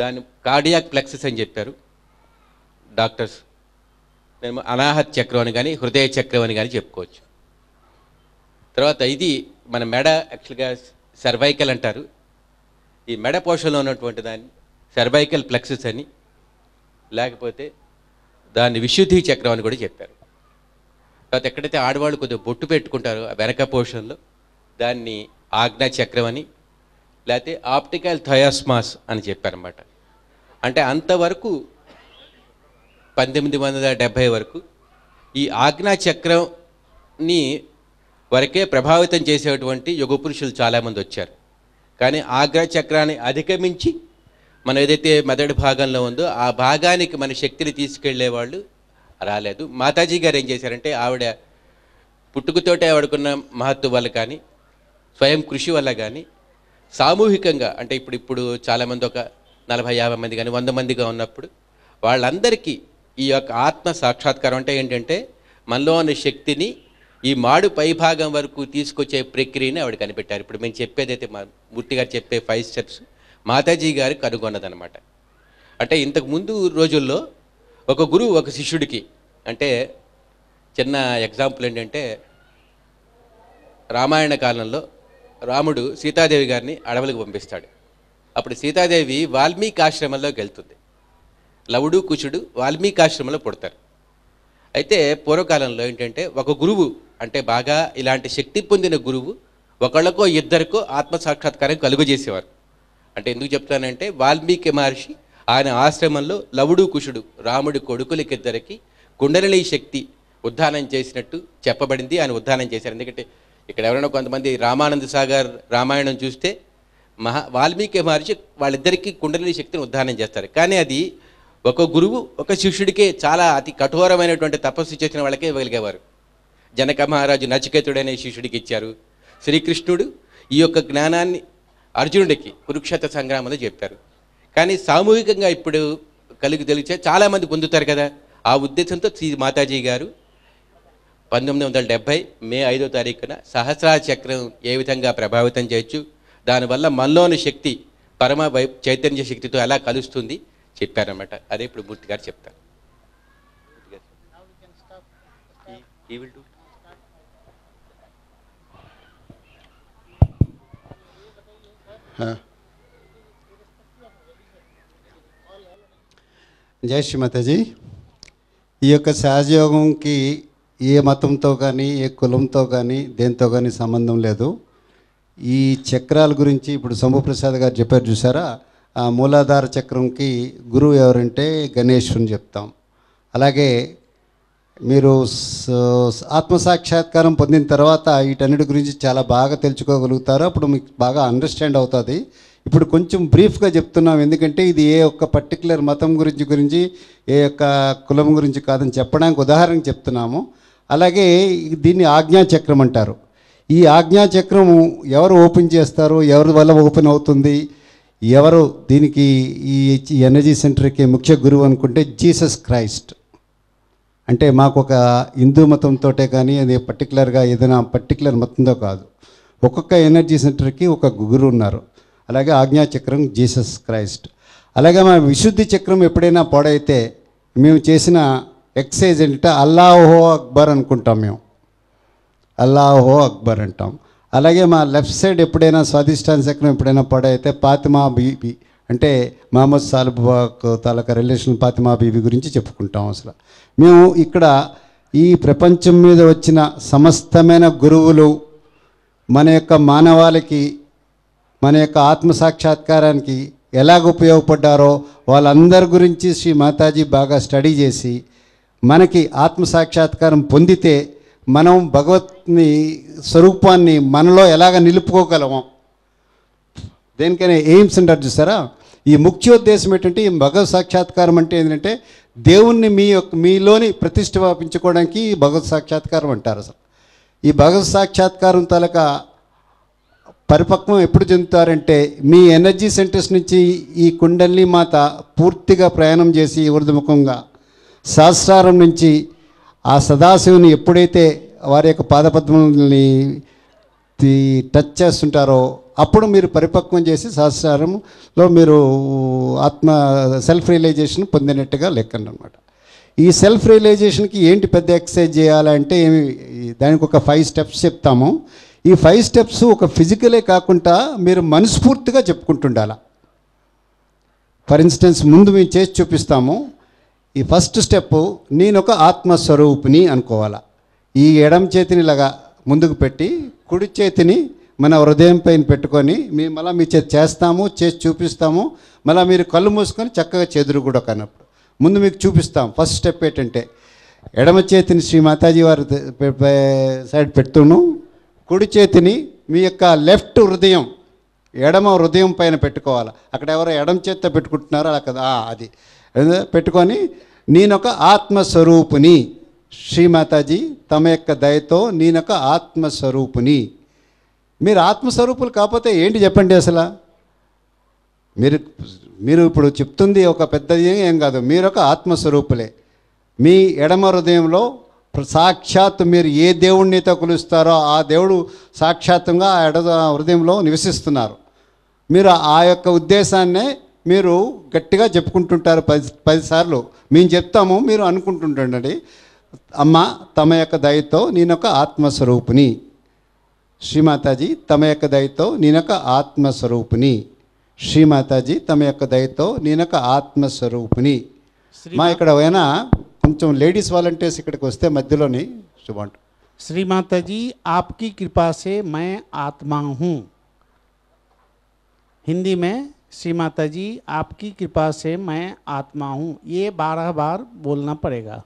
దాని కార్డియాక్ ప్లెక్సెస్ అని చెప్పారు డాక్టర్స్ నేను అనాహత చక్రం అని కానీ హృదయ చక్రం అని కానీ చెప్పుకోవచ్చు తర్వాత ఇది మన మెడ యాక్చువల్గా సర్వైకల్ అంటారు ఈ మెడ పోషణలో ఉన్నటువంటి దాన్ని సర్వైకల్ ప్లెక్సెస్ అని లేకపోతే దాన్ని విశుద్ధి చక్రం అని కూడా చెప్పారు తర్వాత ఎక్కడైతే ఆడవాళ్ళు కొద్దిగా బొట్టు పెట్టుకుంటారో వెనక పోర్షన్లో దాన్ని ఆజ్ఞా చక్రం అని లేకపోతే ఆప్టికల్ థయాస్మాస్ అని చెప్పారనమాట అంటే అంతవరకు పంతొమ్మిది వందల డెబ్భై వరకు ఈ ఆజ్ఞా చక్రంని వరకే ప్రభావితం చేసేటువంటి యుగ పురుషులు చాలామంది వచ్చారు కానీ ఆగ్రా చక్రాన్ని అధిగమించి మనం ఏదైతే మెదడు భాగంలో ఉందో ఆ భాగానికి మన శక్తిని తీసుకెళ్లే వాళ్ళు రాలేదు మాతాజీ గారు ఏం చేశారంటే ఆవిడ పుట్టుకతోటే ఆవిడకున్న మహత్వ వల్ల కానీ స్వయం కృషి వల్ల కానీ సామూహికంగా అంటే ఇప్పుడు ఇప్పుడు చాలామంది ఒక నలభై యాభై మంది కానీ వంద మందిగా ఉన్నప్పుడు వాళ్ళందరికీ ఈ యొక్క ఆత్మ సాక్షాత్కారం అంటే ఏంటంటే మనలో ఉన్న శక్తిని ఈ మాడు పైభాగం వరకు తీసుకొచ్చే ప్రక్రియని ఆవిడ కనిపెట్టారు ఇప్పుడు మేము చెప్పేదైతే మా మూర్తి గారు చెప్పే ఫైవ్ స్టెప్స్ మాతాజీ గారు కనుగొన్నదనమాట అంటే ఇంతకు ముందు రోజుల్లో ఒక గురువు ఒక శిష్యుడికి అంటే చిన్న ఎగ్జాంపుల్ ఏంటంటే రామాయణ కాలంలో రాముడు సీతాదేవి గారిని అడవులకు పంపిస్తాడు అప్పుడు సీతాదేవి వాల్మీకి ఆశ్రమంలోకి వెళ్తుంది లవుడు కుచుడు వాల్మీకి ఆశ్రమంలో పుడతారు అయితే పూర్వకాలంలో ఏంటంటే ఒక గురువు అంటే బాగా ఇలాంటి శక్తి పొందిన గురువు ఒకళ్ళకో ఇద్దరికో ఆత్మసాక్షాత్కారం సాక్షాత్కారం కలుగజేసేవారు అంటే ఎందుకు చెప్తానంటే వాల్మీకి మహర్షి ఆయన ఆశ్రమంలో లవుడు కుషుడు రాముడి కొడుకులకిద్దరికి కుండలిని శక్తి ఉద్ధానం చేసినట్టు చెప్పబడింది ఆయన ఉద్ధానం చేశారు ఎందుకంటే ఇక్కడ ఎవరైనా కొంతమంది రామానంద సాగర్ రామాయణం చూస్తే మహా వాల్మీకి మహర్షి వాళ్ళిద్దరికీ కుండలిని శక్తిని ఉద్ధానం చేస్తారు కానీ అది ఒక గురువు ఒక శిష్యుడికే చాలా అతి కఠోరమైనటువంటి తపస్సు చేసిన వాళ్ళకే ఇవ్వగలిగేవారు జనక మహారాజు నచికేతుడనే శిష్యుడికి ఇచ్చారు శ్రీకృష్ణుడు ఈ యొక్క జ్ఞానాన్ని అర్జునుడికి కురుక్షేత్ర అని చెప్పారు కానీ సామూహికంగా ఇప్పుడు కలిగి తెలిస్తే చాలామంది పొందుతారు కదా ఆ ఉద్దేశంతో శ్రీ మాతాజీ గారు పంతొమ్మిది వందల డెబ్భై మే ఐదో తారీఖున సహస్రా చక్రం ఏ విధంగా ప్రభావితం చేయొచ్చు దానివల్ల మనలోని శక్తి పరమ వై చైతన్య శక్తితో ఎలా కలుస్తుంది చెప్పారన్నమాట అదే ఇప్పుడు మూర్తి గారు చెప్తారు हाँ జై శ్రీమతజీ ఈ యొక్క సహజయోగంకి ఏ మతంతో కానీ ఏ కులంతో కానీ దేంతో కానీ సంబంధం లేదు ఈ చక్రాల గురించి ఇప్పుడు శంభుప్రసాద్ గారు చెప్పారు చూసారా ఆ మూలాధార చక్రంకి గురువు ఎవరంటే గణేషుని చెప్తాం అలాగే మీరు ఆత్మసాక్షాత్కారం పొందిన తర్వాత వీటన్నిటి గురించి చాలా బాగా తెలుసుకోగలుగుతారు అప్పుడు మీకు బాగా అండర్స్టాండ్ అవుతుంది ఇప్పుడు కొంచెం బ్రీఫ్గా చెప్తున్నాం ఎందుకంటే ఇది ఏ ఒక్క పర్టికులర్ మతం గురించి గురించి ఏ యొక్క కులం గురించి కాదని చెప్పడానికి ఉదాహరణ చెప్తున్నాము అలాగే దీన్ని ఆజ్ఞాచక్రం అంటారు ఈ ఆజ్ఞాచక్రం ఎవరు ఓపెన్ చేస్తారు ఎవరి వల్ల ఓపెన్ అవుతుంది ఎవరు దీనికి ఈ ఎనర్జీ సెంటర్కి ముఖ్య గురువు అనుకుంటే జీసస్ క్రైస్ట్ అంటే మాకు ఒక హిందూ మతంతో కానీ అది పర్టికులర్గా ఏదైనా పర్టికులర్ మతంతో కాదు ఒక్కొక్క ఎనర్జీ సెంటర్కి ఒక గురు ఉన్నారు అలాగే ఆజ్ఞాచక్రం జీసస్ క్రైస్ట్ అలాగే మా విశుద్ధి చక్రం ఎప్పుడైనా పాడైతే మేము చేసిన ఎక్సైజ్ ఏంటంటే అల్లాహో అక్బర్ అనుకుంటాం మేము అల్లాహో అక్బర్ అంటాం అలాగే మా లెఫ్ట్ సైడ్ ఎప్పుడైనా స్వాధిష్టాన చక్రం ఎప్పుడైనా పాడైతే పాతిమా బీబీ అంటే మహమ్మద్ సాలిబాక్ తాలూకా రిలేషన్ ఫాతిమా బీబీ గురించి చెప్పుకుంటాం అసలు మేము ఇక్కడ ఈ ప్రపంచం మీద వచ్చిన సమస్తమైన గురువులు మన యొక్క మానవాళికి మన యొక్క ఆత్మ సాక్షాత్కారానికి ఎలాగ ఉపయోగపడ్డారో వాళ్ళందరి గురించి శ్రీ మాతాజీ బాగా స్టడీ చేసి మనకి ఆత్మ సాక్షాత్కారం పొందితే మనం భగవత్ని స్వరూపాన్ని మనలో ఎలాగ నిలుపుకోగలమో దేనికైనా ఎయిమ్స్ అంటారు చూసారా ఈ ముఖ్యోద్దేశం ఏంటంటే ఈ భగవత్ సాక్షాత్కారం అంటే ఏంటంటే దేవుణ్ణి మీ యొక్క మీలోని ప్రతిష్టాపించుకోవడానికి ఈ భగవత్ సాక్షాత్కారం అంటారు అసలు ఈ భగవత్ సాక్షాత్కారం తలక పరిపక్వం ఎప్పుడు చెందుతారంటే మీ ఎనర్జీ సెంటర్స్ నుంచి ఈ కుండల్ని మాత పూర్తిగా ప్రయాణం చేసి ఊర్ధముఖంగా సహస్రారం నుంచి ఆ సదాశివుని ఎప్పుడైతే వారి యొక్క పాదపద్మల్ని టచ్ చేస్తుంటారో అప్పుడు మీరు పరిపక్వం చేసి సహస్రంలో మీరు ఆత్మ సెల్ఫ్ రియలైజేషన్ పొందినట్టుగా లెక్కన అనమాట ఈ సెల్ఫ్ రియలైజేషన్కి ఏంటి పెద్ద ఎక్సర్సైజ్ చేయాలంటే ఏమి దానికి ఒక ఫైవ్ స్టెప్స్ చెప్తాము ఈ ఫైవ్ స్టెప్స్ ఒక ఫిజికలే కాకుండా మీరు మనస్ఫూర్తిగా చెప్పుకుంటుండాల ఫర్ ఇన్స్టెన్స్ ముందు మేము చేసి చూపిస్తాము ఈ ఫస్ట్ స్టెప్ నేను ఒక ఆత్మస్వరూపిని అనుకోవాలా ఈ ఎడం చేతిని ఇలాగా ముందుకు పెట్టి కుడి చేతిని మన హృదయం పైన పెట్టుకొని మేము మళ్ళీ మీ చేతి చేస్తాము చేసి చూపిస్తాము మళ్ళీ మీరు కళ్ళు మూసుకొని చక్కగా చెదురు కూడా కానప్పుడు ముందు మీకు చూపిస్తాం ఫస్ట్ స్టెప్ ఏంటంటే ఎడమ చేతిని శ్రీ మాతాజీ వారి సైడ్ పెడుతును కుడి చేతిని మీ యొక్క లెఫ్ట్ హృదయం ఎడమ హృదయం పైన పెట్టుకోవాలి అక్కడ ఎవరో ఎడమ చేత్తో పెట్టుకుంటున్నారో అక్కడ అది పెట్టుకొని నేను ఒక ఆత్మస్వరూపుని శ్రీ మాతాజీ తమ యొక్క దయతో నేనొక ఆత్మస్వరూపుని మీరు ఆత్మస్వరూపులు కాకపోతే ఏంటి చెప్పండి అసలు మీరు మీరు ఇప్పుడు చెప్తుంది ఒక పెద్దది ఏం కాదు మీరు ఒక ఆత్మస్వరూపులే మీ ఎడమ హృదయంలో సాక్షాత్ మీరు ఏ దేవుణ్ణితో కొలుస్తారో ఆ దేవుడు సాక్షాత్తుగా ఆ ఎడ హృదయంలో నివసిస్తున్నారు మీరు ఆ యొక్క ఉద్దేశాన్నే మీరు గట్టిగా చెప్పుకుంటుంటారు పది పదిసార్లు మేము చెప్తాము మీరు అనుకుంటుండండి अम्म तम या दय नीन आत्मस्वरूप श्रीमाताजी तम या दय तो नीन आत्मस्वरूप श्रीमाताजी तम ओक दय तो नीन आत्मस्वरूप इकड़ना लेडीस वाली इकड़क वस्ते मध्य श्रीमाताजी आपकी कृपा से मैं आत्मा हूँ हिंदी में श्री माताजी आपकी कृपा से मैं आत्मा हूँ ये बारह बार बोलना पड़ेगा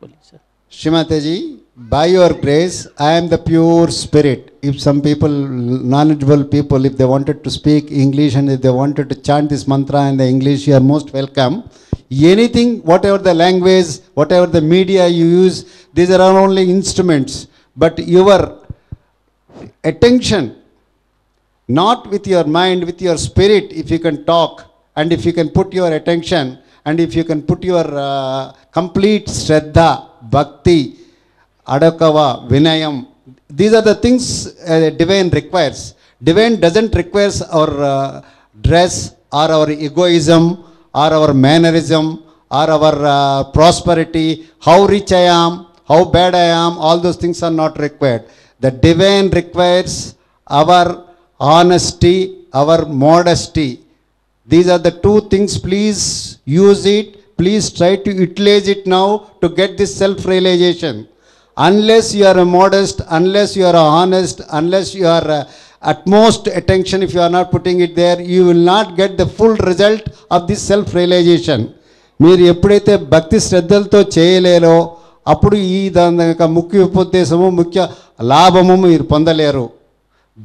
बोलिए sir Shrimataji, by your grace, I am the pure spirit. If some people, knowledgeable people, if they wanted to speak English and if they wanted to chant this mantra in the English, you are most welcome. Anything, whatever the language, whatever the media you use, these are only instruments. But your attention, not with your mind, with your spirit, if you can talk and if you can put your attention and if you can put your uh, complete shraddha bhakti, adakava, vinayam. These are the things uh, divine requires. Divine doesn't require our uh, dress or our egoism or our mannerism or our uh, prosperity, how rich I am, how bad I am, all those things are not required. The divine requires our honesty, our modesty. These are the two things. Please use it please try to utilise it now to get this self realisation unless you are modest unless you are honest unless you are utmost attention if you are not putting it there you will not get the full result of this self realisation మీరు ఎప్పుడైతే భక్తి శ్రద్ధలతో చేయలేరో అప్పుడు ఈ దాని యొక్క ముఖ్య ఉపదేశము ముఖ్య లాభము మీరు పొందలేరు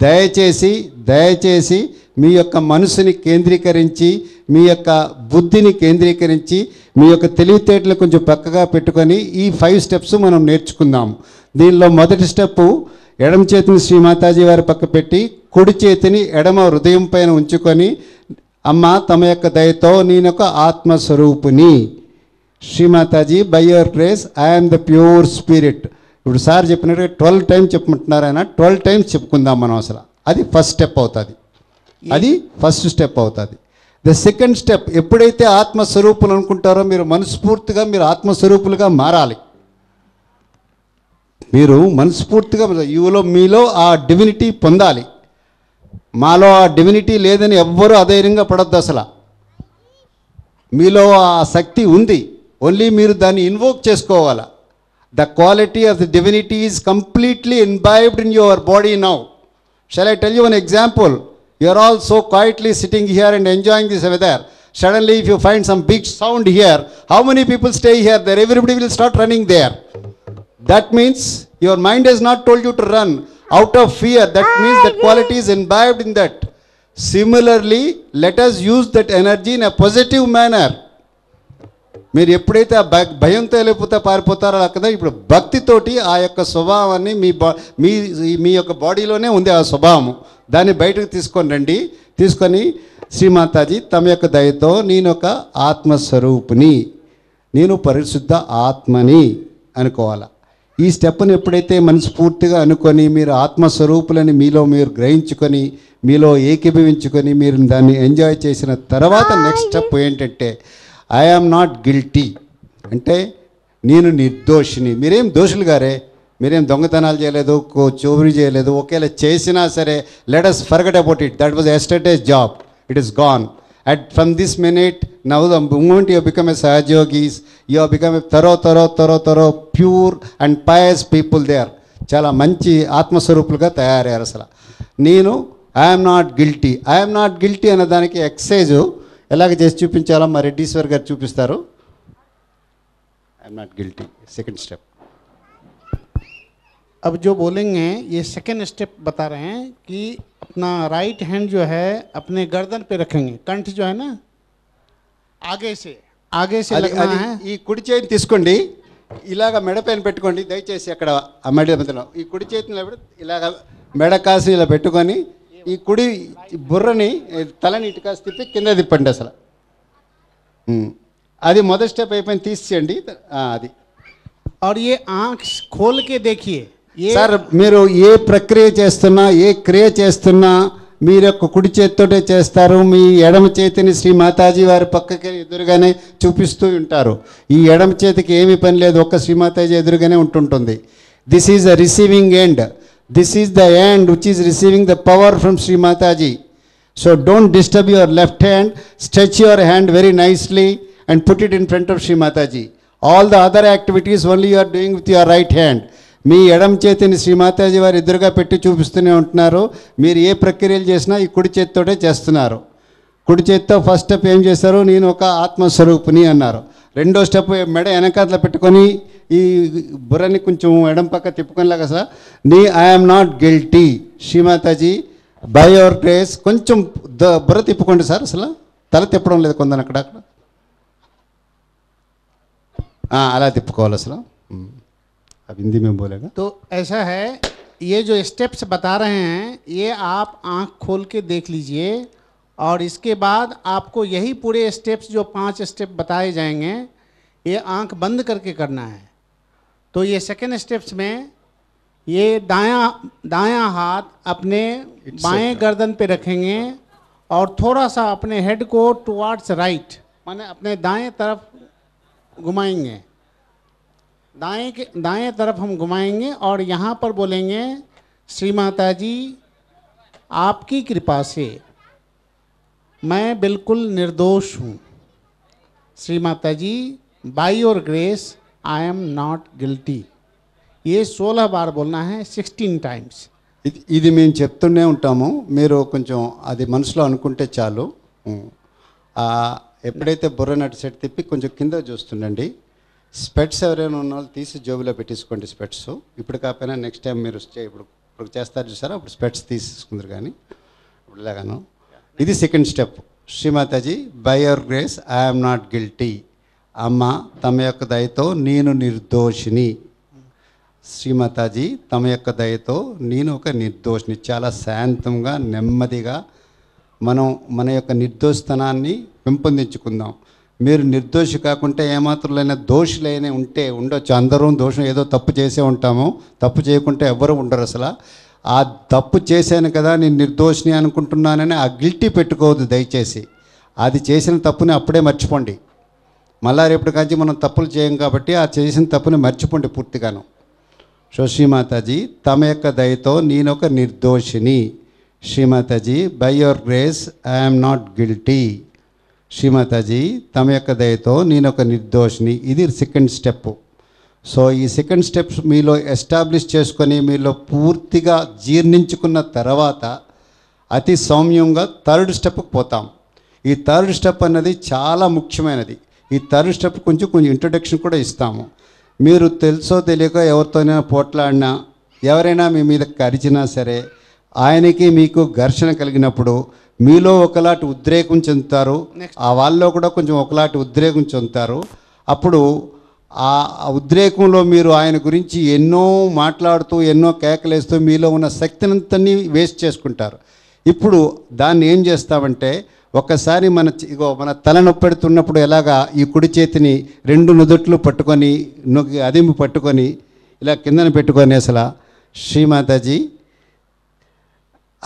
దయచేసి దయచేసి మీ యొక్క మనసుని కేంద్రీకరించి మీ యొక్క బుద్ధిని కేంద్రీకరించి మీ యొక్క తెలివితేటలు కొంచెం పక్కగా పెట్టుకొని ఈ ఫైవ్ స్టెప్స్ మనం నేర్చుకుందాం దీనిలో మొదటి స్టెప్ ఎడమ చేతిని శ్రీమాతాజీ వారి పక్క పెట్టి కుడి చేతిని ఎడమ హృదయం పైన ఉంచుకొని అమ్మ తమ యొక్క దయతో నేనొక ఆత్మస్వరూపుని Shri Mataji by your grace I am the pure spirit ఇప్పుడు సార్ చెప్పినట్టు ట్వెల్వ్ టైమ్స్ చెప్పుకుంటున్నారు ఆయన ట్వెల్వ్ టైమ్స్ చెప్పుకుందాం మనం అసలు అది ఫస్ట్ స్టెప్ అవుతుంది అది ఫస్ట్ స్టెప్ అవుతుంది ద సెకండ్ స్టెప్ ఎప్పుడైతే ఆత్మస్వరూపులు అనుకుంటారో మీరు మనస్ఫూర్తిగా మీరు ఆత్మస్వరూపులుగా మారాలి మీరు మనస్ఫూర్తిగా యువలో మీలో ఆ డివినిటీ పొందాలి మాలో ఆ డివినిటీ లేదని ఎవ్వరూ అధైర్యంగా పడద్దు అసలు మీలో ఆ శక్తి ఉంది ఓన్లీ మీరు దాన్ని ఇన్వోక్ చేసుకోవాలా the quality of the divinity is completely imbibed in your body now shall I tell you one example You are all so quietly sitting here and enjoying this weather. Suddenly, if you find some big sound here, how many people stay here? There, everybody will start running there. That means your mind has not told you to run out of fear. That means that quality is imbibed in that. Similarly, let us use that energy in a positive manner. మీరు ఎప్పుడైతే ఆ భయంతో వెళ్ళిపోతే పారిపోతారో కదా ఇప్పుడు భక్తితోటి ఆ యొక్క స్వభావాన్ని మీ బా మీ మీ యొక్క బాడీలోనే ఉంది ఆ స్వభావం దాన్ని బయటకు తీసుకొని రండి తీసుకొని శ్రీమాతాజీ తమ యొక్క దయతో నేను ఒక ఆత్మస్వరూపిని నేను పరిశుద్ధ ఆత్మని అనుకోవాలా ఈ స్టెప్ను ఎప్పుడైతే మనస్ఫూర్తిగా అనుకొని మీరు ఆత్మస్వరూపులని మీలో మీరు గ్రహించుకొని మీలో ఏకీభవించుకొని మీరు దాన్ని ఎంజాయ్ చేసిన తర్వాత నెక్స్ట్ స్టెప్ ఏంటంటే ఐ ఆమ్ నాట్ గిల్టీ అంటే నేను నిర్దోషిని మీరేం దోషులు గారే మీరేం దొంగతనాలు చేయలేదు చోరీ చేయలేదు ఒకవేళ చేసినా సరే let us forget about it that was yesterday's job it is gone at from this minute now the moment you become a సహజోగీస్ యూ బికమ్ ఎ తరో తరో తరో తరో pure and pious people there చాలా మంచి ఆత్మస్వరూపులుగా తయారయ్యారు అసలు నేను I'm not guilty I'm not guilty అనే దానికి ఎక్సైజ్ ఎలాగ చేసి చూపించాలో మా రెడ్డీశ్వర్ గారు చూపిస్తారు I'm not guilty second step अब जो बोलेंगे ये सेकंड स्टेप बता रहे हैं कि अपना राइट हैंड जो है अपने गर्दन पे रखेंगे कंठ जो है ना आगे से आगे से लगाना है ई कुडिचेन दिसकोंडी इलागा मेडा पेन పెట్టుకోండి దయచేసి అక్కడ అమేడపెట్టునా ఈ కుడిచేతినలాగా ఇలాగా మెడ కాసి ఇలా పెట్టుకొని ఈ కుడి బుర్రని తల నిట కాస్త తీసి కింద దిపండి అసలు హ్మ్ అది మోద స్టెప్ అయిపోయిన తీసియండి ఆ అది aur ye aankh khol ke dekhiye sir మీరు ఏ ప్రక్రియ చేస్తున్నా ఏ క్రియ చేస్తున్నా మీరు యొక్క కుడి చేతితోటే చేస్తారు మీ ఎడమ చేతిని శ్రీ మాతాజీ వారి పక్కకి ఎదురుగానే చూపిస్తూ ఉంటారు ఈ ఎడమ చేతికి ఏమీ పని లేదు ఒక్క శ్రీ మాతాజీ ఎదురుగానే ఉంటుంటుంది this is the receiving end this is the end which is receiving the power from Shri Mataji so don't disturb your left hand stretch your hand very nicely and put it in front of Shri Mataji all the other activities only you are doing with your right hand మీ ఎడం చేతిని శ్రీమాతాజీ వారు ఎదురుగా పెట్టి చూపిస్తూనే ఉంటున్నారు మీరు ఏ ప్రక్రియలు చేసినా ఈ కుడి చేతితోటే చేస్తున్నారు కుడి చేతితో ఫస్ట్ స్టెప్ ఏం చేశారు నేను ఒక ఆత్మస్వరూపుని అన్నారు రెండో స్టెప్ మెడ వెనకాతల పెట్టుకొని ఈ బుర్రని కొంచెం ఎడం పక్క తిప్పుకొనిలాగా సార్ నీ I'm not guilty Shrimataji by your grace కొంచెం ద బుర్ర తిప్పుకోండి సార్ అసలు తల తిప్పడం లేదు కొందని అక్కడ అక్కడ అలా తిప్పుకోవాలి అసలు अब हिंदी में बोलेगा तो ऐसा है ये जो स्टेप्स बता रहे हैं ये आप आंख खोल के देख लीजिए और इसके बाद आपको यही पूरे स्टेप्स जो पांच स्टेप बताए जाएंगे ये आंख बंद करके करना है तो ये सेकेंड स्टेप्स में ये दाया दाया हाथ अपने बाएं गर्दन पे रखेंगे और थोड़ा सा अपने हेड को टुवार्ड्स राइट माने अपने दाएं तरफ घुमाएंगे दाएं के दाएं तरफ हम घुमाएंगे और यहाँ पर बोलेंगे श्री माता जी आपकी कृपा से मैं बिल्कुल निर्दोष हूँ Shri Mata ji by your grace I am not guilty ये सोलह बार बोलना है सिक्सटीन टाइम्स ఇది మేము చెప్తూనే ఉంటాము మీరు కొంచెం అది మనసులో అనుకుంటే చాలు ఎప్పుడైతే బుర్ర నటు సెట్ తిప్పి కొంచెం కింద చూస్తుండండి స్పెట్స్ ఎవరైనా ఉన్న వాళ్ళు తీసి జోబులో పెట్టించుకోండి స్పెట్స్ ఇప్పుడు కాకపోయినా నెక్స్ట్ టైం మీరు ఇప్పుడు ఇప్పుడు చేస్తారు చూసారా అప్పుడు స్పెట్స్ తీసుకుందరు కానీ ఇప్పుడు లేగాను ఇది second step Shrimataji by your grace I'm not guilty అమ్మ తమ యొక్క దయతో నేను నిర్దోషిని శ్రీమాతాజీ తమ యొక్క దయతో నేను ఒక నిర్దోషిని చాలా శాంతంగా నెమ్మదిగా మనం మన యొక్క నిర్దోషతనాన్ని పెంపొందించుకుందాం మీరు నిర్దోషి కాకుంటే ఏమాత్రులైన దోషులైన ఉంటే ఉండొచ్చు అందరం దోషం ఏదో తప్పు చేసే ఉంటాము తప్పు చేయకుంటే ఎవ్వరూ ఉండరు అసలు ఆ తప్పు చేశాను కదా నేను నిర్దోషిని అనుకుంటున్నానని ఆ గిల్టీ పెట్టుకోవద్దు దయచేసి అది చేసిన తప్పుని అప్పుడే మర్చిపోండి మళ్ళా రేపటి కాంచి మనం తప్పులు చేయం కాబట్టి ఆ చేసిన తప్పుని మర్చిపోండి పూర్తిగాను సో తమ యొక్క దయతో నేనొక నిర్దోషిని Shrimataji by your grace I'm not guilty Shrimataji తమ యొక్క దయతో నేను ఒక నిర్దోషిని ఇది సెకండ్ స్టెప్ సో ఈ సెకండ్ స్టెప్స్ మీలో ఎస్టాబ్లిష్ చేసుకొని మీలో పూర్తిగా జీర్ణించుకున్న తర్వాత అతి సౌమ్యంగా థర్డ్ స్టెప్కి పోతాం ఈ థర్డ్ స్టెప్ అన్నది చాలా ముఖ్యమైనది ఈ థర్డ్ స్టెప్ కొంచెం కొంచెం ఇంట్రొడక్షన్ కూడా ఇస్తాము మీరు తెలుసో తెలియక ఎవరితోనైనా పోట్లాడినా ఎవరైనా మీ మీద కరిచినా సరే ఆయనకి మీకు ఘర్షణ కలిగినప్పుడు మీలో ఒకలాంటి ఉద్రేకం చెందుతారు ఆ వాళ్ళలో కూడా కొంచెం ఒకలాంటి ఉద్రేకం చెందుతారు అప్పుడు ఆ ఉద్రేకంలో మీరు ఆయన గురించి ఎన్నో మాట్లాడుతూ ఎన్నో కేకలేస్తూ మీలో ఉన్న శక్తినంతని వేస్ట్ చేసుకుంటారు ఇప్పుడు దాన్ని ఏం చేస్తామంటే ఒకసారి మన ఇగో మన తల నొప్పెడుతున్నప్పుడు ఎలాగా ఈ కుడి చేతిని రెండు నుదుట్లు పట్టుకొని అదింపు పట్టుకొని ఇలా కిందన పెట్టుకొని అసలు Shrimataji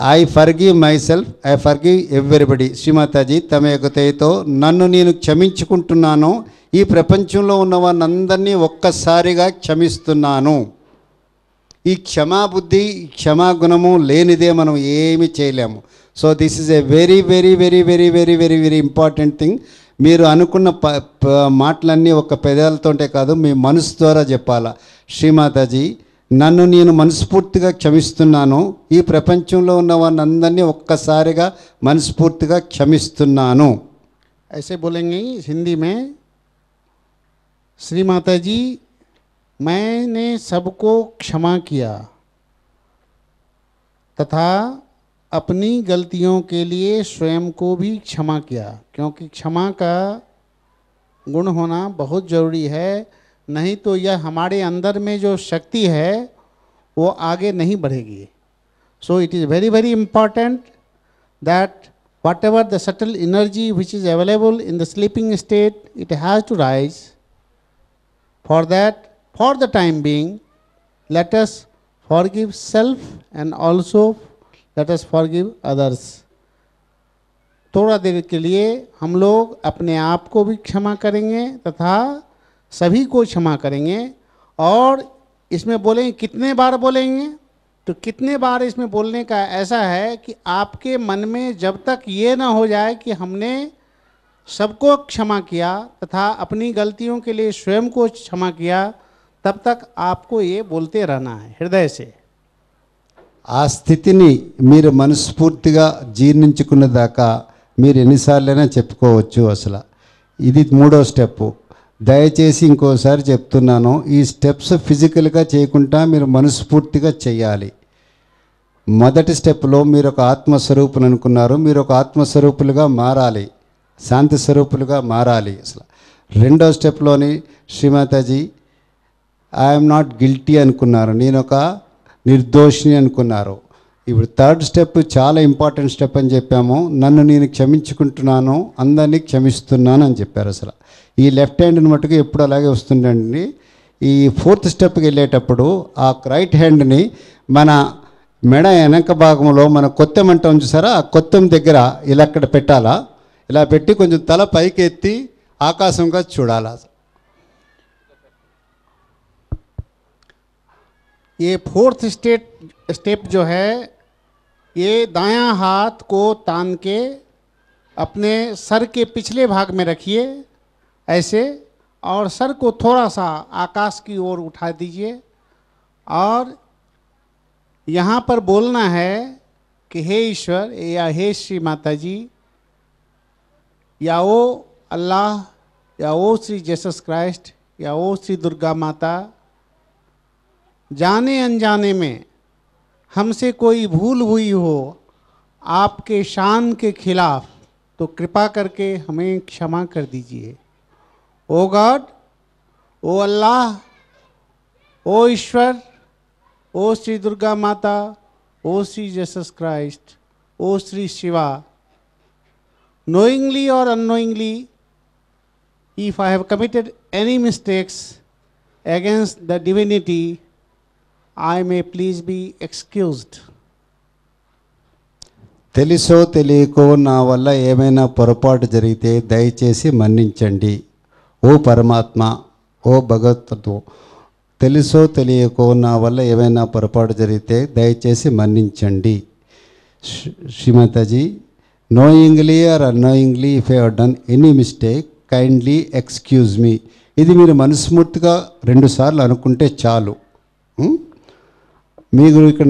I forgive myself I forgive everybody Shrimataji తమ యొక్క నన్ను నేను క్షమించుకుంటున్నాను ఈ ప్రపంచంలో ఉన్న వారందరినీ ఒక్కసారిగా క్షమిస్తున్నాను ఈ క్షమాబుద్ధి క్షమాగుణము లేనిదే మనం ఏమి చేయలేము so this is a very very very very very very very important thing మీరు అనుకున్న ప మాటలన్నీ ఒక పెదాలతోంటే కాదు మీ మనసు ద్వారా చెప్పాలా శ్రీమాతాజీ నన్ను నేను మనస్ఫూర్తిగా క్షమిస్తున్నాను ఈ ప్రపంచంలో ఉన్న వాళ్ళందరినీ ఒక్కసారిగా మనస్ఫూర్తిగా క్షమిస్తున్నాను ऐसे बोलेंगे हिंदी में श्री माता जी मैंने सबको क्षमा किया तथा अपनी गलतियों के लिए स्वयं को भी क्षमा किया क्योंकि क्षमा का गुण होना बहुत ज़रूरी है नहीं तो यह हमारे अंदर में जो शक्ति है वो आगे नहीं बढ़ेगी so it is very very important that whatever the subtle energy which is available in the sleeping state it has to rise for that for the time being let's forgive self and also let's forgive others थोड़ा देर के लिए हम लोग अपने आप को भी क्षमा करेंगे तथा सभी को क्षमा करेंगे और इसमें बोलेंगे कितने बार बोलेंगे तो कितने बार इसमें बोलने का ऐसा है कि आपके मन में जब तक ये ना हो जाए कि हमने सबको क्षमा किया तथा अपनी गलतियों के लिए स्वयं को क्षमा किया तब तक आपको ये बोलते रहना है हृदय से आ स्थिति मनस्फूर्ति जीर्णचुकने दाका मेरे एन सारे चुपचु असला ఇది मूडो स्टेप దయచేసి ఇంకోసారి చెప్తున్నాను ఈ స్టెప్స్ ఫిజికల్గా చేయకుండా మీరు మనస్ఫూర్తిగా చేయాలి మొదటి స్టెప్లో మీరు ఒక ఆత్మస్వరూపుని అనుకున్నారు మీరు ఒక ఆత్మస్వరూపులుగా మారాలి శాంతి స్వరూపులుగా మారాలి అసలు రెండో స్టెప్లోని శ్రీమాతాజీ ఐఎమ్ నాట్ గిల్టీ అనుకున్నారు నేను ఒక నిర్దోషిని అనుకున్నారు ఇప్పుడు థర్డ్ స్టెప్ చాలా ఇంపార్టెంట్ స్టెప్ అని చెప్పాము నన్ను నేను క్షమించుకుంటున్నాను అందరినీ క్షమిస్తున్నాను అని చెప్పారు అసలు ఈ లెఫ్ట్ హ్యాండ్ని మటుకు ఎప్పుడు అలాగే వస్తుందండి ఈ ఫోర్త్ స్టెప్కి వెళ్ళేటప్పుడు ఆ రైట్ హ్యాండ్ని మన మెడ వెనక భాగంలో మన కొత్తమంట ఉంచు సార్ ఆ కొత్తం దగ్గర ఇలా అక్కడ పెట్టాలా ఇలా పెట్టి కొంచెం తల పైకి ఎత్తి ఆకాశంగా చూడాలా ఈ ఫోర్త్ స్టేట్ స్టెప్ జో హే ये दायां हाथ को तान के अपने सर के पिछले भाग में रखिए ऐसे और सर को थोड़ा सा आकाश की ओर उठा दीजिए और यहाँ पर बोलना है कि हे ईश्वर या हे श्री माता जी या ओ अल्लाह या ओ श्री जेसस क्राइस्ट या ओ श्री दुर्गा माता जाने अनजाने में हमसे कोई भूल हुई हो आपके शान के खिलाफ तो कृपा करके हमें क्षमा कर दीजिए O God O Allah O Ishwar O Shri Durga Mata O Shri Jesus Christ O Shri Shiva knowingly और unknowingly if I have committed any mistakes against the divinity I may please be excused తెలుసో తెలియకో నా వల్ల ఏమైనా పొరపాటు జరిగితే దయచేసి మన్నించండి ఓ పరమాత్మ ఓ భగవత్వం తెలుసో తెలియకో నా వల్ల ఏమైనా పొరపాటు జరిగితే దయచేసి మన్నించండి Shrimataji knowingly or unknowingly if I done any mistake kindly excuse me ఇది మీరు మనస్ఫూర్తిగా రెండుసార్లు అనుకుంటే చాలు మీరు ఇక్కడ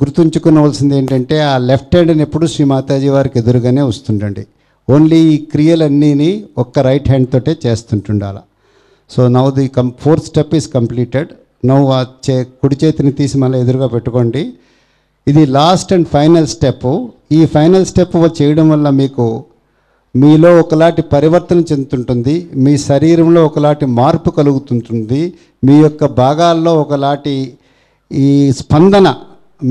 గుర్తుంచుకునవలసింది ఏంటంటే ఆ లెఫ్ట్ హ్యాండ్ని ఎప్పుడు శ్రీ మాతాజీ వారికి ఎదురుగానే వస్తుండండి ఓన్లీ ఈ క్రియలన్నీని ఒక్క రైట్ హ్యాండ్ తోటే చేస్తుంటుండాల so now the come fourth step is completed నవ్వు ఆ చే కుడి చేతిని తీసి మళ్ళీ ఎదురుగా పెట్టుకోండి ఇది లాస్ట్ అండ్ ఫైనల్ స్టెప్ ఈ ఫైనల్ స్టెప్ చేయడం వల్ల మీకు మీలో ఒకలాంటి పరివర్తన చెందుతుంటుంది మీ శరీరంలో ఒకలాంటి మార్పు కలుగుతుంటుంది మీ యొక్క భాగాల్లో ఒకలాంటి ఈ స్పందన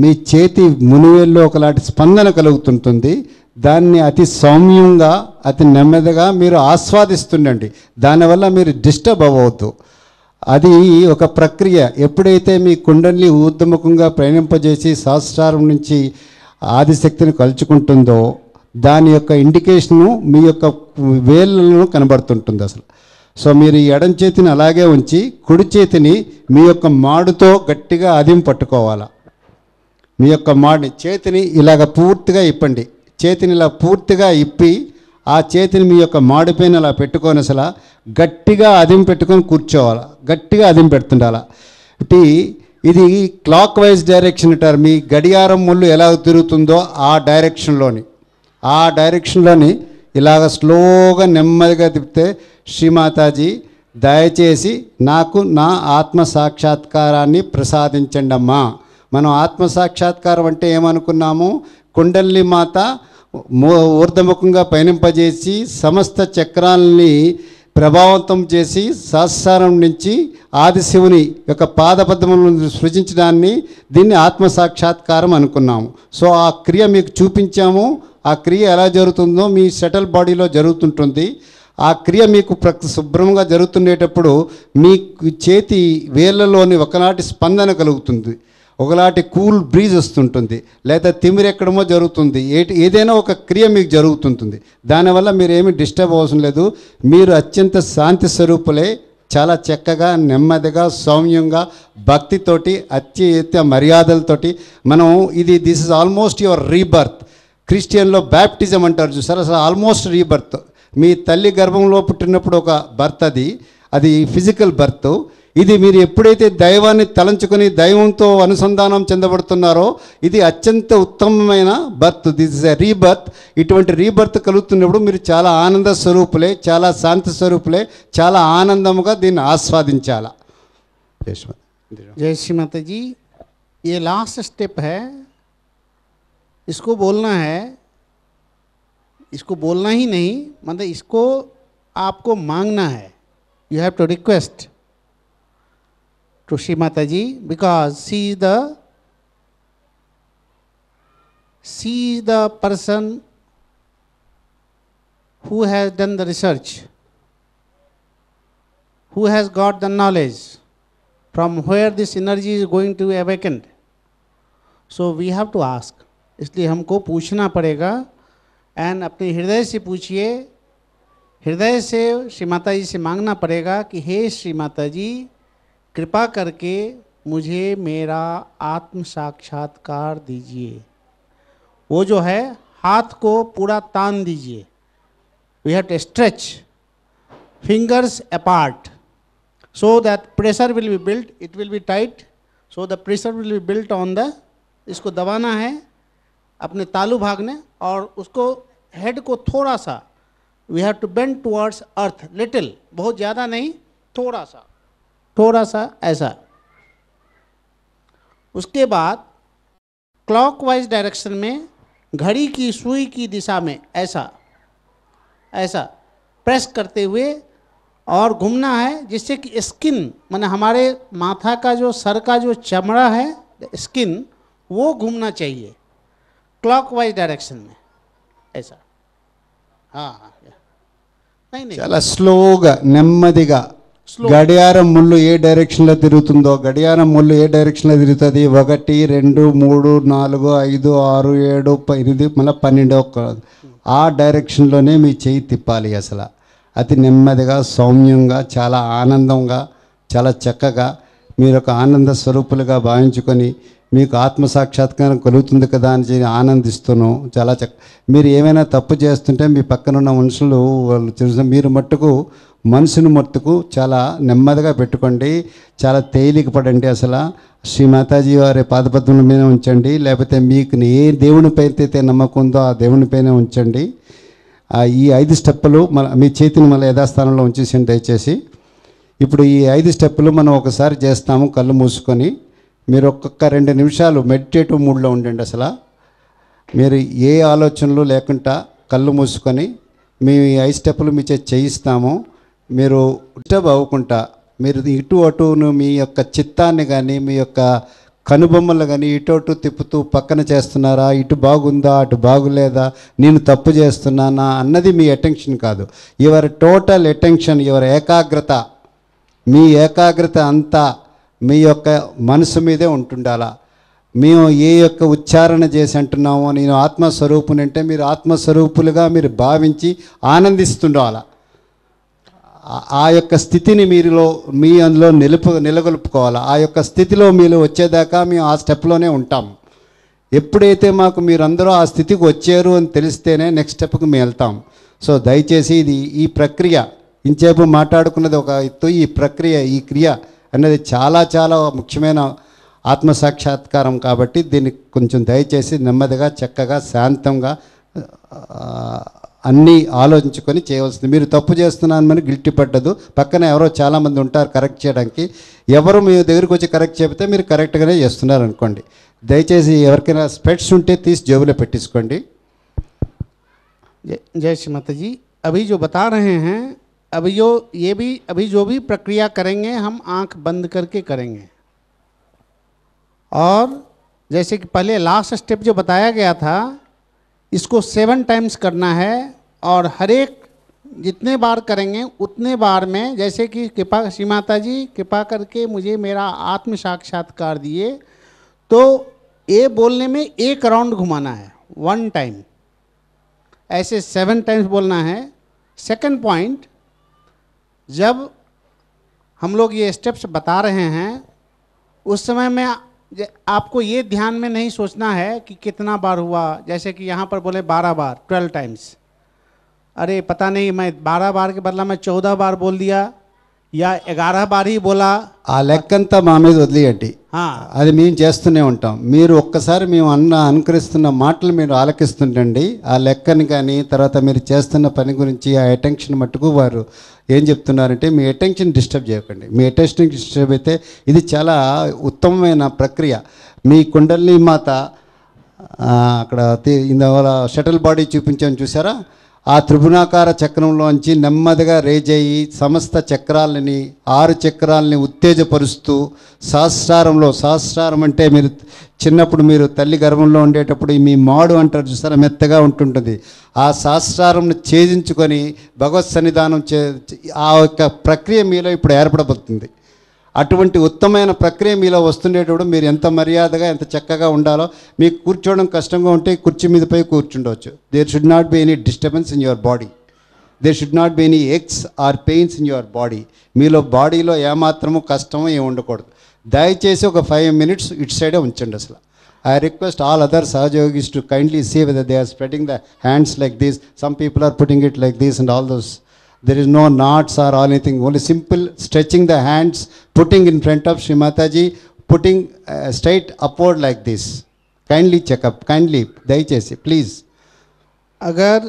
మీ చేతి మునివేల్లో ఒకలాంటి స్పందన కలుగుతుంటుంది దాన్ని అతి సౌమ్యంగా అతి నెమ్మదిగా మీరు ఆస్వాదిస్తుండండి దానివల్ల మీరు డిస్టర్బ్ అవ్వద్దు అది ఒక ప్రక్రియ ఎప్పుడైతే మీ కుండల్ని ఊర్ధముఖంగా ప్రయాణింపజేసి సహస్రారం నుంచి ఆదిశక్తిని కలుచుకుంటుందో దాని యొక్క ఇండికేషను మీ యొక్క వేళ్ళను కనబడుతుంటుంది అసలు సో మీరు ఈ ఎడం చేతిని అలాగే ఉంచి కుడి చేతిని మీ యొక్క మాడుతో గట్టిగా అదిం పట్టుకోవాలా మీ యొక్క మాడిని చేతిని ఇలాగ పూర్తిగా ఇప్పండి చేతిని ఇలా పూర్తిగా ఇప్పి ఆ చేతిని మీ యొక్క మాడిపైన అలా పెట్టుకొని అసలు గట్టిగా అదిం పెట్టుకొని కూర్చోవాలి గట్టిగా అదిం పెడుతుండాలా ఇటు ఇది క్లాక్ వైజ్ డైరెక్షన్ అంటారు మీ గడియారం ముళ్ళు ఎలా తిరుగుతుందో ఆ డైరెక్షన్లోని ఆ డైరెక్షన్లోని ఇలాగ స్లోగా నెమ్మదిగా తిప్పితే శ్రీమాతాజీ దయచేసి నాకు నా ఆత్మ సాక్షాత్కారాన్ని ప్రసాదించండి అమ్మా మనం ఆత్మ సాక్షాత్కారం అంటే ఏమనుకున్నాము కుండల్లి మాత ఊర్ధముఖంగా పయనింపజేసి సమస్త చక్రాలని ప్రభావంతం చేసి సహస్రం నుంచి ఆదిశివుని యొక్క పాదపద్మలను సృజించడాన్ని దీన్ని ఆత్మసాక్షాత్కారం అనుకున్నాము సో ఆ క్రియ మీకు చూపించాము ఆ క్రియ ఎలా జరుగుతుందో మీ సెటల్ బాడీలో జరుగుతుంటుంది ఆ క్రియ మీకు ప్ర శుభ్రంగా జరుగుతుండేటప్పుడు మీ చేతి వేళ్లలోని ఒకనాటి స్పందన కలుగుతుంది ఒకలాంటి కూల్ బ్రీజ్ వస్తుంటుంది లేదా తిమిరెక్కడమో జరుగుతుంది ఏదైనా ఒక క్రియ మీకు జరుగుతుంటుంది దానివల్ల మీరు ఏమి డిస్టర్బ్ అవసరం లేదు మీరు అత్యంత శాంతి స్వరూపులే చాలా చక్కగా నెమ్మదిగా సౌమ్యంగా భక్తితోటి అత్యత్య మర్యాదలతోటి మనం ఇది this is almost your rebirth క్రిస్టియన్లో బ్యాప్టిజం అంటారు చూసారు అసలు ఆల్మోస్ట్ రీబర్త్ మీ తల్లి గర్భంలో పుట్టినప్పుడు ఒక బర్త్ అది అది ఫిజికల్ బర్త్ ఇది మీరు ఎప్పుడైతే దైవాన్ని తలంచుకొని దైవంతో అనుసంధానం చెందబడుతున్నారో ఇది అత్యంత ఉత్తమమైన birth this is a rebirth ఇటువంటి రీబర్త్ కలుగుతున్నప్పుడు మీరు చాలా ఆనంద స్వరూపులే చాలా శాంతి స్వరూపులే చాలా ఆనందముగా దీన్ని ఆస్వాదించాలా జయ శ్రీమాతజీ ఈ ఏ లాస్ట్ స్టెప్ హే इसको बोलना है इसको बोलना ही नहीं मतलब इसको आपको मांगना है you have to request to Shri Mata ji because she is the she is the person who has done the research who has got the knowledge from where this energy is going to awakened so we have to ask इसलिए हमको पूछना पड़ेगा and अपने हृदय से पूछिए हृदय से श्री माता जी से मांगना पड़ेगा कि हे श्री माता जी कृपा करके मुझे मेरा आत्म साक्षात्कार दीजिए वो जो है हाथ को पूरा तान दीजिए we have to stretch fingers apart so that pressure will be built it will be tight so the pressure will be built on the इसको दबाना है अपने तालू भागने और उसको हेड को थोड़ा सा we have to bend towards earth little बहुत ज़्यादा नहीं थोड़ा सा थोड़ा सा ऐसा उसके बाद क्लॉकवाइज डायरेक्शन में घड़ी की सुई की दिशा में ऐसा ऐसा प्रेस करते हुए और घूमना है जिससे कि स्किन माने हमारे माथा का जो सर का जो चमड़ा है स्किन वो घूमना चाहिए క్లాక్ वाइज డైరెక్షన్ చాలా స్లోగా నెమ్మదిగా గడియారం ముళ్ళు ఏ డైరెక్షన్లో తిరుగుతుందో గడియారం ముళ్ళు ఏ డైరెక్షన్లో తిరుగుతుంది ఒకటి రెండు మూడు నాలుగు ఐదు ఆరు ఏడు ఎనిమిది మళ్ళీ పన్నెండో ఆ డైరెక్షన్లోనే మీ చేయి తిప్పాలి అసలు అతి నెమ్మదిగా సౌమ్యంగా చాలా ఆనందంగా చాలా చక్కగా మీరు ఒక ఆనంద స్వరూపులుగా భావించుకొని మీకు ఆత్మ సాక్షాత్కారం కలుగుతుంది కదా అని ఆనందిస్తున్నాం చాలా చక్క మీరు ఏమైనా తప్పు చేస్తుంటే మీ పక్కనున్న మనుషులు వాళ్ళు తెలుసు మీరు మట్టుకు మనసును మట్టుకు చాలా నెమ్మదిగా పెట్టుకోండి చాలా తేలిక పడండి అసలు శ్రీ మాతాజీ వారి పాదపద్మల మీద ఉంచండి లేకపోతే మీకు ఏ దేవునిపైన అయితే నమ్మకం ఉందో ఆ దేవునిపైనే ఉంచండి ఈ ఐదు స్టెప్పులు మన మీ చేతిని మళ్ళీ యథాస్థానంలో ఉంచేసి దయచేసి ఇప్పుడు ఈ ఐదు స్టెప్పులు మనం ఒకసారి చేస్తాము కళ్ళు మూసుకొని మీరు ఒక్కొక్క రెండు నిమిషాలు మెడిటేటివ్ మూడ్లో ఉండండి అసలు మీరు ఏ ఆలోచనలు లేకుండా కళ్ళు మూసుకొని మీ ఐ స్టెప్పులు మీ చేయిస్తాము మీరు డిస్టర్బ్ అవ్వకుండా మీరు ఇటు అటును మీ యొక్క చిత్తాన్ని కానీ మీ యొక్క కనుబొమ్మలు కానీ ఇటు అటు తిప్పుతూ పక్కన చేస్తున్నారా ఇటు బాగుందా అటు బాగులేదా నేను తప్పు చేస్తున్నానా అన్నది మీ అటెన్షన్ కాదు యువర్ టోటల్ అటెన్షన్ యువర్ ఏకాగ్రత మీ ఏకాగ్రత అంతా మీ యొక్క మనసు మీదే ఉంటుండాలా మేము ఏ యొక్క ఉచ్చారణ చేసి అంటున్నామో నేను ఆత్మస్వరూపుని అంటే మీరు ఆత్మస్వరూపులుగా మీరు భావించి ఆనందిస్తుండాలా ఆ యొక్క స్థితిని మీరులో మీ అందులో నిలుపు నిలగొలుపుకోవాలి ఆ యొక్క స్థితిలో మీరు వచ్చేదాకా మేము ఆ స్టెప్లోనే ఉంటాం ఎప్పుడైతే మాకు మీరందరూ ఆ స్థితికి వచ్చారు అని తెలిస్తేనే నెక్స్ట్ స్టెప్కి మేము వెళ్తాం సో దయచేసి ఇది ఈ ప్రక్రియ ఇంచేపు మాట్లాడుకున్నది ఒక ఎత్తు ఈ ప్రక్రియ ఈ క్రియ అనేది చాలా చాలా ముఖ్యమైన ఆత్మసాక్షాత్కారం కాబట్టి దీన్ని కొంచెం దయచేసి నెమ్మదిగా చక్కగా శాంతంగా అన్నీ ఆలోచించుకొని చేయవలసింది మీరు తప్పు చేస్తున్నానని గిల్టీ పడ్డదు పక్కన ఎవరో చాలామంది ఉంటారు కరెక్ట్ చేయడానికి ఎవరు మీ దగ్గరికి వచ్చి కరెక్ట్ చెబితే మీరు కరెక్ట్గానే చేస్తున్నారు అనుకోండి దయచేసి ఎవరికైనా స్పెట్స్ ఉంటే తీసి జేబులో పెట్టించుకోండి జై శ్రీమతజీ అవి జో బతా రహే अभी जो ये भी अभी जो भी प्रक्रिया करेंगे हम आंख बंद करके करेंगे और जैसे कि पहले लास्ट स्टेप जो बताया गया था इसको सेवन टाइम्स करना है और हर एक जितने बार करेंगे उतने बार में जैसे कि कृपा श्री माता जी कृपा करके मुझे मेरा आत्म साक्षात्कार दिए तो ये बोलने में एक राउंड घुमाना है वन टाइम ऐसे सेवन टाइम्स बोलना है सेकंड पॉइंट जब हम लोग ये स्टेप्स बता रहे हैं उस समय में आपको ये ध्यान में नहीं सोचना है कि कितना बार हुआ जैसे कि यहाँ पर बोले बारह बार ट्वेल्व टाइम्स अरे पता नहीं मैं बारह बार के बदला मैं चौदह बार बोल दिया या 11 बार ही बोला आलेक्कंता मामे बदली अंटी हाँ अरे मीन जस्ट ने उन्टा मेरे उक्कसार मैं अन्ना अनक्रिस्त ना माटल मेरे का तरह तमेरे जस्ट ना मटकू वो ఏం చెప్తున్నారంటే మీ అటెన్షన్ డిస్టర్బ్ చేయకండి మీ అటెన్షన్ డిస్టర్బ్ అయితే ఇది చాలా ఉత్తమమైన ప్రక్రియ మీ కుండలిని మాత అక్కడ ఇందువల్ల షటిల్ బాడీ చూపించని చూసారా ఆ త్రిభుణాకార చక్రంలోంచి నెమ్మదిగా రేజ్ అయ్యి సమస్త చక్రాలని ఆరు చక్రాలని ఉత్తేజపరుస్తూ సహస్రారంలో సహస్రారం అంటే మీరు చిన్నప్పుడు మీరు తల్లి గర్భంలో ఉండేటప్పుడు మీ మాడు అంటారు చూసారా మెత్తగా ఉంటుంటుంది ఆ సహస్రారంను ఛేదించుకొని భగవత్ సన్నిధానం చే ఆ యొక్క ప్రక్రియ మీలో ఇప్పుడు ఏర్పడబోతుంది అటువంటి ఉత్తమైన ప్రక్రియ మీలో వస్తుండేటప్పుడు మీరు ఎంత మర్యాదగా ఎంత చక్కగా ఉండాలో మీకు కూర్చోవడం కష్టంగా ఉంటే కుర్చీ మీద పై కూర్చుండవచ్చు there should not be any disturbance in your body there should not be any aches or pains in your body మీలో బాడీలో ఏమాత్రము కష్టమో ఏమి ఉండకూడదు దయచేసి ఒక ఫైవ్ మినిట్స్ ఇటు సైడే ఉంచండి అసలు ఐ రిక్వెస్ట్ ఆల్ అదర్ సహజోగిస్ to kindly see with they are spreading the hands like these some people are putting it like these and all those There is no knots or anything, only simple stretching the hands, putting in front of Srimataji, putting uh, straight upward like this. Kindly check up, kindly, dai chesi please. agar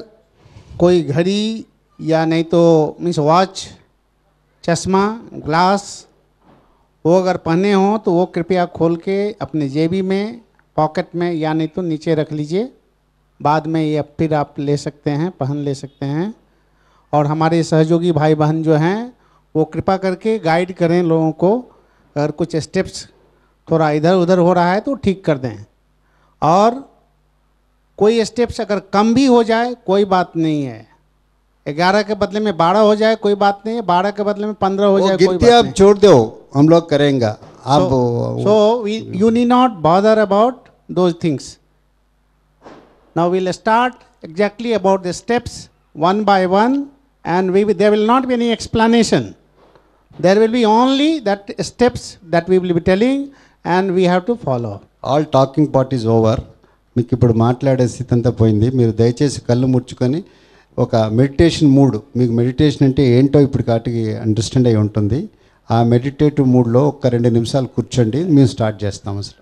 koi ghadi ya nahi to means watch chashma glass वो अगर पहने हो तो वो कृपया खोल के अपने जेबी में पॉकेट में या नहीं तो नीचे रख लीजिए बाद में ये फिर आप ले सकते हैं पहन ले सकते हैं और हमारे सहयोगी भाई बहन जो हैं वो कृपा करके गाइड करें लोगों को अगर कुछ स्टेप्स थोड़ा इधर उधर हो रहा है तो ठीक कर दें और कोई स्टेप्स अगर कम भी हो जाए कोई बात नहीं है ग्यारह के बदले में बारह हो जाए कोई बात नहीं है बारह के बदले में पंद्रह हो जाए नहीं आप छोड़ दो हम लोग करेंगे आप so you need not bother about those things now will start exactly about the steps one by one and we, there will not be any explanation. There will be only that steps that we will be telling and we have to follow. All talking part is over. మీకు ఇప్పుడు మాట్లాడే స్థితి అంతా పోయింది మీరు దయచేసి కళ్ళు ముడుచుకొని ఒక మెడిటేషన్ మూడ్ మీకు మెడిటేషన్ అంటే ఏంటో ఇప్పుడు కాటికి అండర్స్టాండ్ అయి ఉంటుంది ఆ మెడిటేటివ్ మూడ్లో ఒక రెండు నిమిషాలు కూర్చోండి మేము స్టార్ట్ చేస్తాం అసలు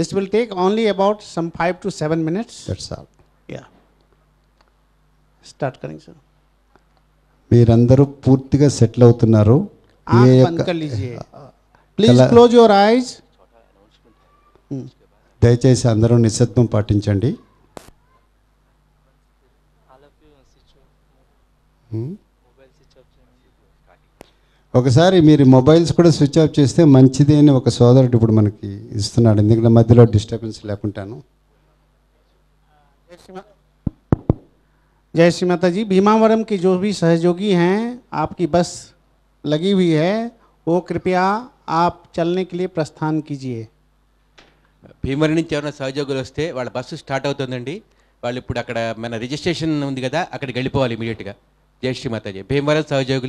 this will take only about some five to seven minutes that's all yeah start కరింగ్ సార్ మీరందరూ పూర్తిగా సెటిల్ అవుతున్నారు క్లోజ్ యువర్ దయచేసి అందరూ నిశ్శబ్దం పాటించండి ఒకసారి మీరు మొబైల్స్ కూడా స్విచ్ ఆఫ్ చేస్తే మంచిది అని ఒక సోదరుడు ఇప్పుడు మనకి ఇస్తున్నాడు ఎందుకంటే మధ్యలో డిస్టర్బెన్స్ లేకుంటాను जय श्री माता जी भीमावरम के जो भी सहयोगी हैं आपकी बस लगी हुई है वो कृपया आप चलने के लिए प्रस्थान कीजिए भीमवरणी चरण सहयोग बस स्टार्ट वाली मैं रिजिस्ट्रेशन उदा अल्लिपाल इमीडियट जय श्री माताजी भीमवरम सहयोग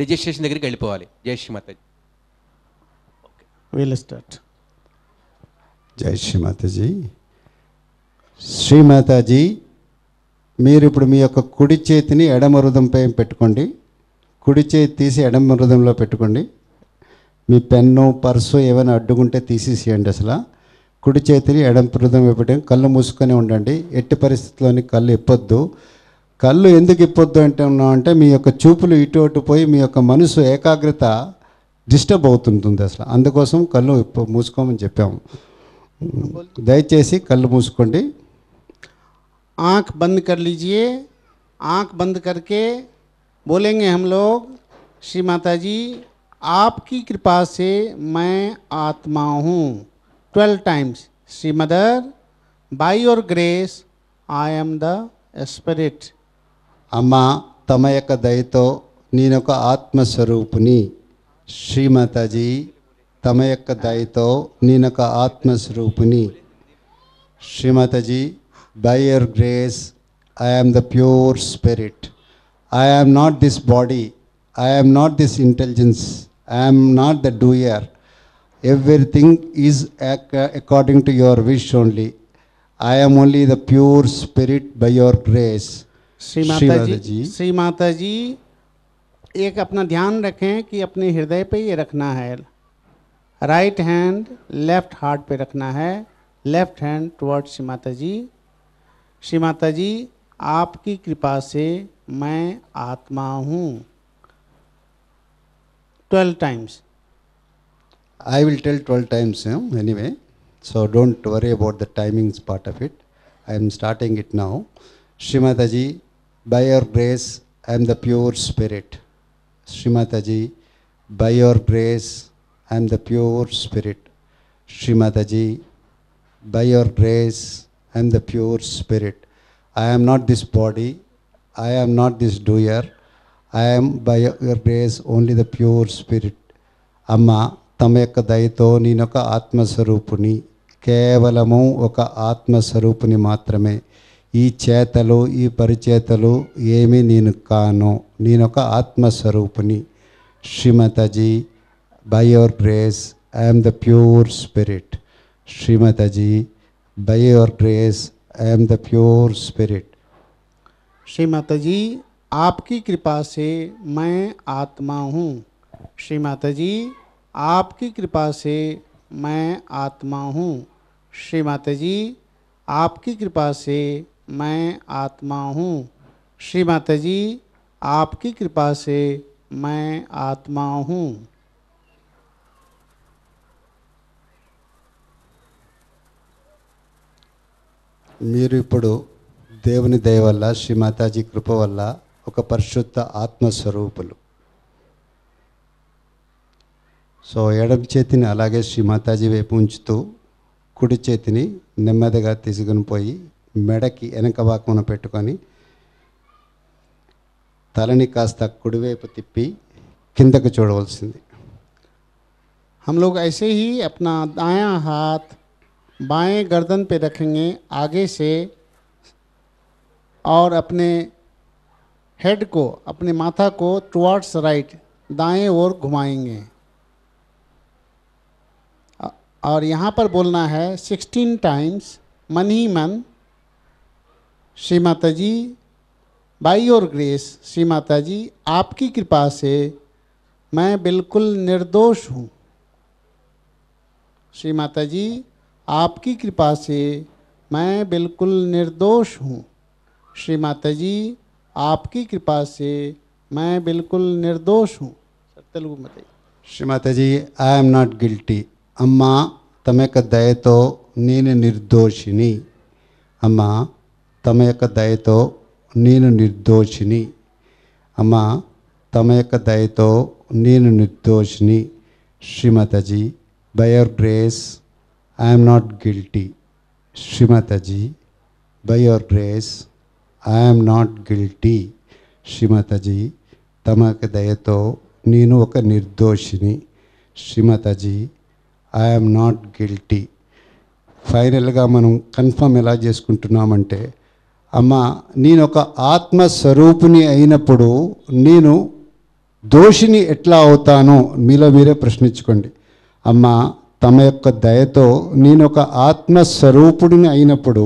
रिजिस्ट्रेषन दिल्ली जय श्री माताजी स्टार्ट जय श्री माताजी श्री माताजी మీరు ఇప్పుడు మీ యొక్క కుడి చేతిని ఎడమ హృదంపై పెట్టుకోండి కుడి చేతి తీసి ఎడమ హృదంలో పెట్టుకోండి మీ పెన్ను పర్సు ఏమైనా అడ్డుకుంటే తీసేసేయండి అసలు కుడి చేతిని ఎడమ హృదయం పెట్టండి కళ్ళు మూసుకొని ఉండండి ఎట్టి పరిస్థితుల్లోని కళ్ళు ఇప్పొద్దు కళ్ళు ఎందుకు ఇప్పొద్దు అంటే అంటే మీ యొక్క చూపులు ఇటు అటు పోయి మీ యొక్క మనసు ఏకాగ్రత డిస్టర్బ్ అవుతుంటుంది అసలు అందుకోసం కళ్ళు మూసుకోమని చెప్పాము దయచేసి కళ్ళు మూసుకోండి आँख बंद कर लीजिए आँख बंद करके बोलेंगे हम लोग श्री माता जी आपकी कृपा से मैं आत्मा हूँ twelve times Shri mother by your grace I am the अम्मा స్పిరిట్ అమ్మ తమ యొక్క దయతో నేను ఒక ఆత్మస్వరూపుని శ్రీమాతాజీ తమ యొక్క దయతో నేను श्री माता जी by your grace, I am the pure spirit. I am not this body. I am not this intelligence. I am not the doer. Everything is according to your wish only. I am only the pure spirit by your grace. Shri Mata जी श्री माता जी एक अपना ध्यान रखें कि अपने हृदय पे ये रखना है राइट हैंड लेफ्ट हार्ट पे रखना है left hand towards Shri Mata जी श्री माता जी आपकी कृपा से मैं आत्मा हूँ twelve times I will tell twelve times anyway so don't worry about the timings part of it I am starting it now Shri Mata ji by your grace I am the pure spirit Shri Mata ji by your grace I am the pure spirit Shri Mata ji by your grace I'm the pure spirit I'm not this body I'm not this doer I'm by your grace only the pure spirit అమ్మ తమ యొక్క దయతో నేనొక ఆత్మస్వరూపుని కేవలము ఒక ఆత్మస్వరూపుని మాత్రమే ఈ చేతలు ఈ పరిచేతలు ఏమీ నేను కాను నేనొక ఆత్మస్వరూపుని Shrimataji by your grace I'm the pure spirit Shrimataji by your grace I am the pure spirit. Shri Mata ji आपकी कृपा से मैं आत्मा हूँ श्री माता जी आपकी कृपा से मैं आत्मा हूँ श्री माता जी आपकी कृपा से मैं आत्मा हूँ श्री माता जी आपकी कृपा से मैं आत्मा हूँ మీరు ఇప్పుడు దేవుని దయ వల్ల శ్రీ మాతాజీ కృప వల్ల ఒక పరిశుద్ధ ఆత్మస్వరూపులు సో ఎడం చేతిని అలాగే శ్రీ మాతాజీ వైపు ఉంచుతూ కుడి చేతిని నెమ్మదిగా తీసుకుని పోయి మెడకి వెనక భాగమున పెట్టుకొని తలని కాస్త కుడివైపు తిప్పి కిందకు చూడవలసింది हम लोग ऐसे ही अपना दायां बाएं गर्दन पे रखेंगे आगे से और अपने हेड को अपने माथा को टुवर्ड्स राइट दाएं ओर घुमाएंगे और यहाँ पर बोलना है सिक्सटीन टाइम्स मन ही मन Shri Mata ji by your grace Shri Mata ji आपकी कृपा से मैं बिल्कुल निर्दोष हूँ श्री माता जी आपकी कृपा से मैं बिल्कुल निर्दोष हूँ श्री माता जी आपकी कृपा से मैं बिल्कुल निर्दोष हूँ सर तेलुगु मतलब Shri Mata ji I am not guilty अम्मा तम ओक दय तो नीन निर्दोषिनी अम्मा तम ओक दय तो नीन निर्दोषिनी अम्मा तम ओक दय तो नीन निर्दोषिनी Shrimataji by your grace I'm not guilty Shrimataji by your grace I'm not guilty Shrimataji తమకు దయతో నేను ఒక నిర్దోషిని ఐ ఐఎమ్ నాట్ గిల్టీ ఫైనల్గా మనం కన్ఫర్మ్ ఎలా చేసుకుంటున్నామంటే అమ్మ నేను ఒక ఆత్మస్వరూపిణి అయినప్పుడు నేను దోషిని ఎట్లా అవుతానో మీలో మీరే ప్రశ్నించుకోండి అమ్మ తమ యొక్క దయతో నేను ఒక ఆత్మస్వరూపుడిని అయినప్పుడు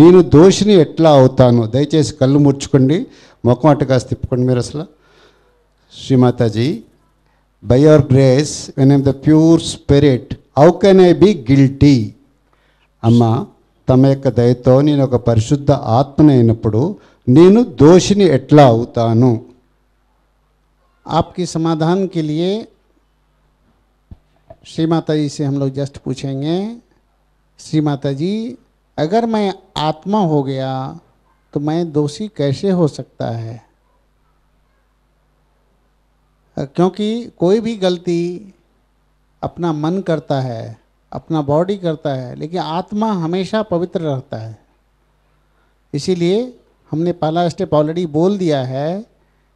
నేను దోషిని ఎట్లా అవుతాను దయచేసి కళ్ళు ముర్చుకోండి ముఖం కాస్త తిప్పుకోండి మీరు అసలు Shrimataji by your grace when am the pure spirit how can I be guilty అమ్మ తమ యొక్క దయతో నేను ఒక పరిశుద్ధ ఆత్మని అయినప్పుడు నేను దోషిని ఎట్లా అవుతాను ఆప్కి సమాధానం కే श्री माता जी से हम लोग जस्ट पूछेंगे श्री माता जी अगर मैं आत्मा हो गया तो मैं दोषी कैसे हो सकता है क्योंकि कोई भी गलती अपना मन करता है अपना बॉडी करता है लेकिन आत्मा हमेशा पवित्र रहता है इसीलिए हमने पहला स्टेप ऑलरेडी बोल दिया है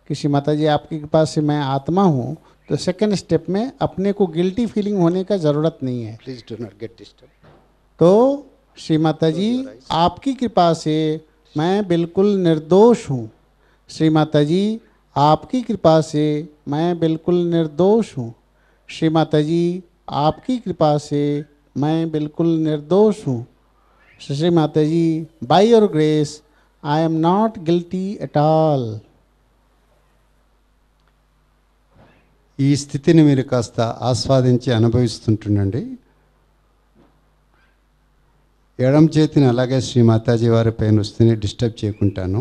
कि श्री माता जी आपके पास से मैं आत्मा हूँ तो सेकेंड स्टेप में अपने को गिल्टी फीलिंग होने का ज़रूरत नहीं है please do not get disturb तो श्री माता जी आपकी कृपा से मैं बिल्कुल निर्दोष हूँ श्री माता जी आपकी कृपा से मैं बिल्कुल निर्दोष हूँ श्री माता जी आपकी कृपा से मैं बिल्कुल निर्दोष हूँ Shri Mata ji by your grace I am not guilty at all ఈ స్థితిని మీరు కాస్త ఆస్వాదించి అనుభవిస్తుంటుండండి ఎడం చేతిని అలాగే శ్రీ మాతాజీ వారి పైన వస్తేనే డిస్టర్బ్ చేయకుంటాను